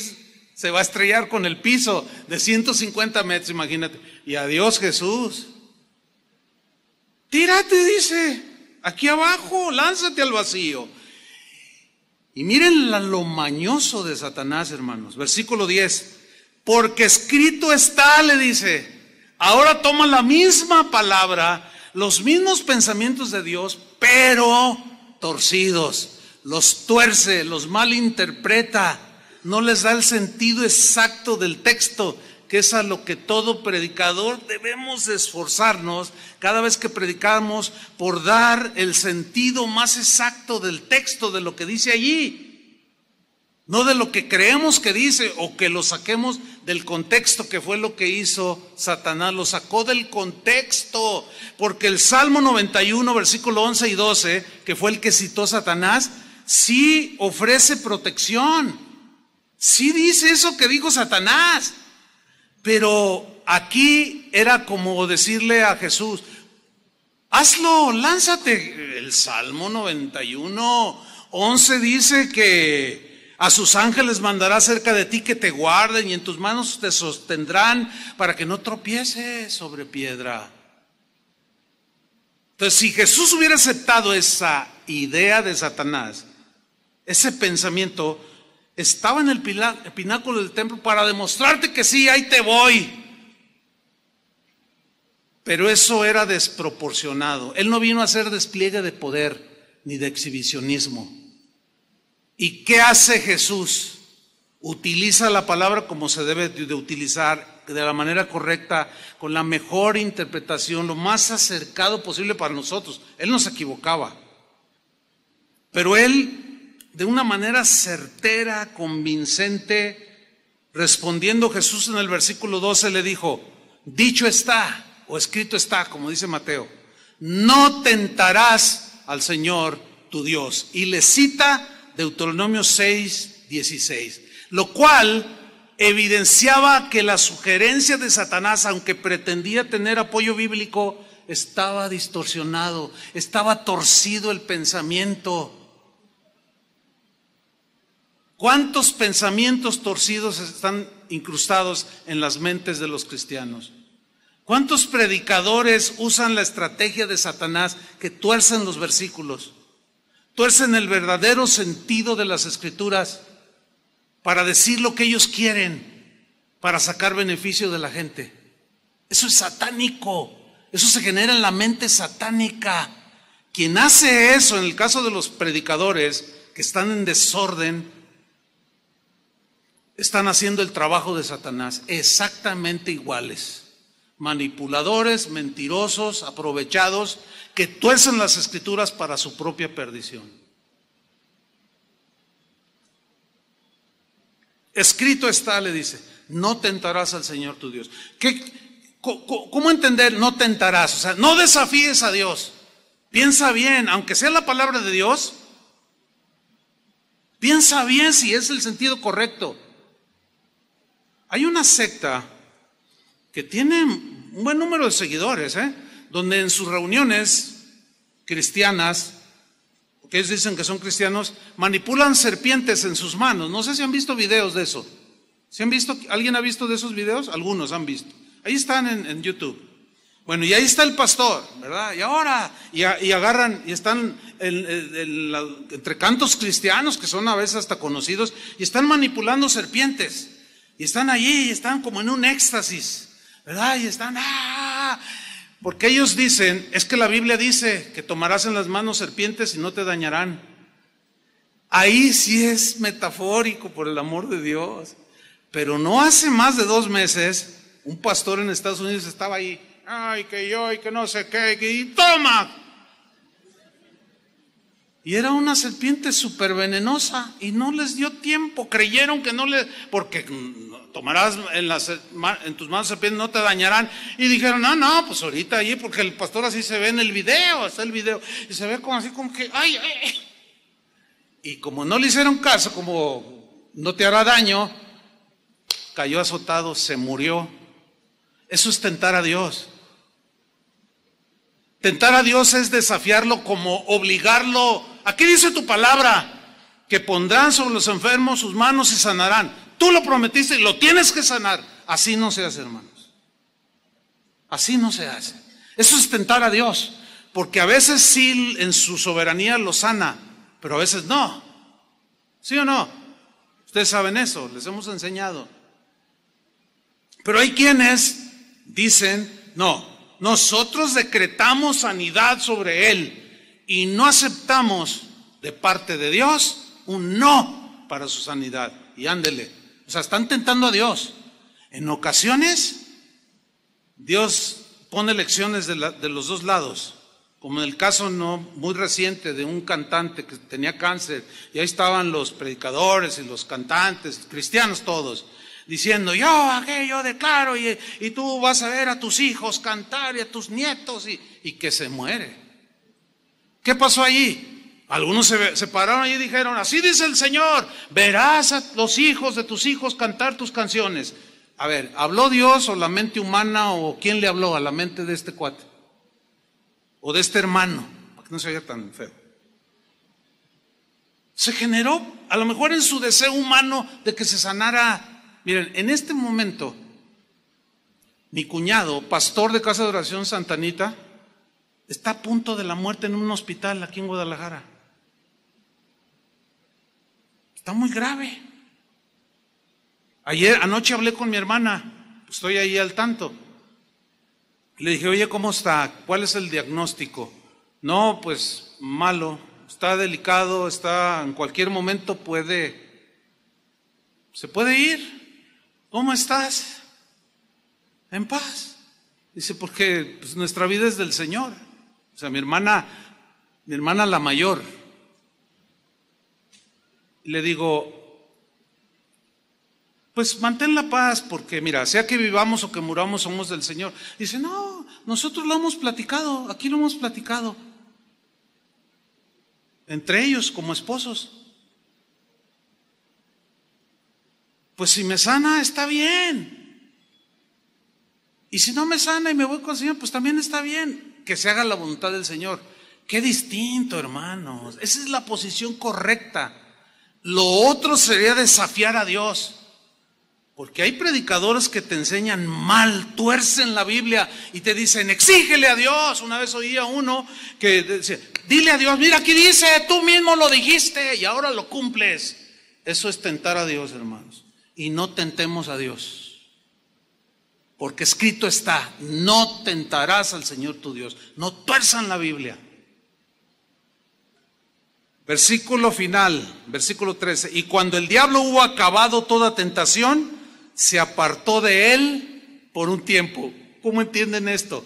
se va a estrellar con el piso de 150 metros, imagínate. Y adiós Jesús. Tírate, dice, aquí abajo, lánzate al vacío. Y miren lo mañoso de Satanás, hermanos. Versículo 10. Porque escrito está, le dice. Ahora toma la misma palabra, los mismos pensamientos de Dios, pero torcidos. Los tuerce, los malinterpreta no les da el sentido exacto del texto, que es a lo que todo predicador debemos esforzarnos cada vez que predicamos por dar el sentido más exacto del texto, de lo que dice allí, no de lo que creemos que dice o que lo saquemos del contexto, que fue lo que hizo Satanás, lo sacó del contexto, porque el Salmo 91, versículo 11 y 12, que fue el que citó Satanás, sí ofrece protección Sí dice eso que dijo Satanás, pero aquí era como decirle a Jesús, hazlo, lánzate. El Salmo 91, 11 dice que a sus ángeles mandará cerca de ti que te guarden y en tus manos te sostendrán para que no tropieces sobre piedra. Entonces, si Jesús hubiera aceptado esa idea de Satanás, ese pensamiento, estaba en el, pináculo del templo para demostrarte que sí, ahí te voy. Pero eso era desproporcionado. Él no vino a hacer despliegue de poder ni de exhibicionismo. ¿Y qué hace Jesús? Utiliza la palabra como se debe de utilizar, de la manera correcta, con la mejor interpretación, lo más acercado posible para nosotros. Él nos equivocaba. Pero él de una manera certera, convincente, respondiendo Jesús en el versículo 12 le dijo, dicho está, o escrito está, como dice Mateo, no tentarás al Señor tu Dios. Y le cita Deuteronomio 6, 16, lo cual evidenciaba que la sugerencia de Satanás, aunque pretendía tener apoyo bíblico, estaba distorsionado, estaba torcido el pensamiento. ¿Cuántos pensamientos torcidos están incrustados en las mentes de los cristianos? ¿Cuántos predicadores usan la estrategia de Satanás que tuercen los versículos? Tuercen el verdadero sentido de las escrituras para decir lo que ellos quieren, para sacar beneficio de la gente. Eso es satánico, eso se genera en la mente satánica. Quien hace eso, en el caso de los predicadores que están en desorden, están haciendo el trabajo de Satanás, exactamente iguales. Manipuladores, mentirosos, aprovechados, que tuercen las escrituras para su propia perdición. Escrito está, le dice, no tentarás al Señor tu Dios. ¿Cómo entender no tentarás? O sea, no desafíes a Dios. Piensa bien, aunque sea la palabra de Dios, piensa bien si es el sentido correcto. Hay una secta que tiene un buen número de seguidores, ¿eh? donde en sus reuniones cristianas, que ellos dicen que son cristianos, manipulan serpientes en sus manos. No sé si han visto videos de eso. si han visto? ¿Alguien ha visto de esos videos? Algunos han visto. Ahí están en, YouTube. Bueno, y ahí está el pastor, ¿verdad? Y ahora, y, agarran, y están entre cantos cristianos, que son a veces hasta conocidos, y están manipulando serpientes. Y están allí, están como en un éxtasis, ¿verdad? Y están, ¡ah! Porque ellos dicen, es que la Biblia dice que tomarás en las manos serpientes y no te dañarán. Ahí sí es metafórico, por el amor de Dios. Pero no hace más de dos meses, un pastor en Estados Unidos estaba ahí, ay, que yo, y que no sé qué, y toma, y era una serpiente súper venenosa y no les dio tiempo. Creyeron que no le Porque mm, tomarás en, tus manos serpientes, no te dañarán. Y dijeron, no, no, pues ahorita ahí, porque el pastor así se ve en el video, está el video. Y se ve como así, como que, ay, ay. Y como no le hicieron caso, como no te hará daño, cayó azotado, se murió. Eso es tentar a Dios. Tentar a Dios es desafiarlo como obligarlo Aquí dice tu palabra que pondrán sobre los enfermos sus manos y sanarán. Tú lo prometiste y lo tienes que sanar. Así no se hace, hermanos. Así no se hace. Eso es tentar a Dios. Porque a veces sí en su soberanía lo sana, pero a veces no. ¿Sí o no? Ustedes saben eso, les hemos enseñado. Pero hay quienes dicen, no, nosotros decretamos sanidad sobre él y no aceptamos de parte de Dios un no para su sanidad. Y ándele. O sea, están tentando a Dios. En ocasiones, Dios pone lecciones de, los dos lados. Como en el caso no muy reciente de un cantante que tenía cáncer, y ahí estaban los predicadores y los cantantes, cristianos todos, diciendo, yo yo declaro, y, tú vas a ver a tus hijos cantar y a tus nietos, y que se muere. ¿Qué pasó allí? Algunos se, pararon y dijeron, así dice el Señor, verás a los hijos de tus hijos cantar tus canciones. A ver, ¿habló Dios o la mente humana o quién le habló a la mente de este cuate? O de este hermano, para que no se oiga tan feo. Se generó, a lo mejor en su deseo humano de que se sanara. Miren, en este momento, mi cuñado, pastor de Casa de Oración Santanita, está a punto de la muerte en un hospital aquí en Guadalajara. Está muy grave. Ayer, anoche hablé con mi hermana, estoy ahí al tanto. Le dije, oye, ¿cómo está? ¿Cuál es el diagnóstico? No, pues malo, está delicado, está en cualquier momento puede, se puede ir. ¿Cómo estás? En paz. Dice, porque pues, nuestra vida es del Señor. O sea, mi hermana, mi hermana la mayor, le digo, pues mantén la paz, porque mira, sea que vivamos o que muramos, somos del Señor. Dice, no, nosotros lo hemos platicado, aquí lo hemos platicado. Entre ellos, como esposos. Pues si me sana, está bien. Y si no me sana y me voy con el Señor, pues también está bien que se haga la voluntad del Señor. Qué distinto, hermanos. Esa es la posición correcta. Lo otro sería desafiar a Dios. Porque hay predicadores que te enseñan mal, tuercen la Biblia y te dicen, exígele a Dios. Una vez oía uno que decía, dile a Dios, mira aquí dice, tú mismo lo dijiste y ahora lo cumples. Eso es tentar a Dios, hermanos. Y no tentemos a Dios. Porque escrito está, no tentarás al Señor tu Dios. No tuerzan la Biblia. Versículo final, versículo 13. Y cuando el diablo hubo acabado toda tentación, se apartó de él por un tiempo. ¿Cómo entienden esto?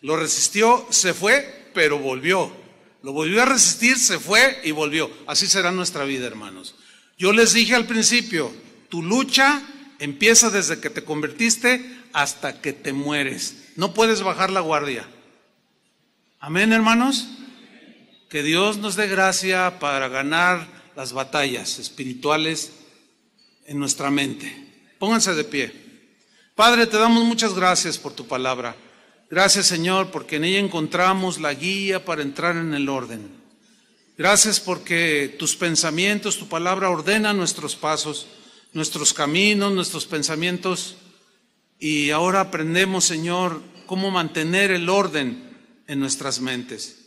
Lo resistió, se fue, pero volvió. Lo volvió a resistir, se fue y volvió. Así será nuestra vida, hermanos. Yo les dije al principio, tu lucha empieza desde que te convertiste hasta que te mueres. No puedes bajar la guardia. Amén, hermanos. Que Dios nos dé gracia para ganar las batallas espirituales en nuestra mente. Pónganse de pie. Padre, te damos muchas gracias por tu palabra. Gracias, Señor, porque en ella encontramos la guía para entrar en el orden. Gracias porque tus pensamientos, tu palabra ordena nuestros pasos, nuestros caminos, nuestros pensamientos. Y ahora aprendemos, Señor, cómo mantener el orden en nuestras mentes.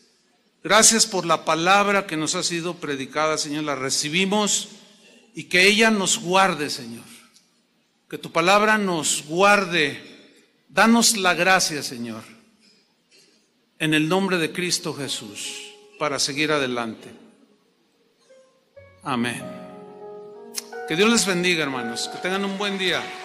Gracias por la palabra que nos ha sido predicada, Señor. La recibimos y que ella nos guarde, Señor. Que tu palabra nos guarde. Danos la gracia, Señor. En el nombre de Cristo Jesús, para seguir adelante. Amén. Que Dios les bendiga, hermanos. Que tengan un buen día.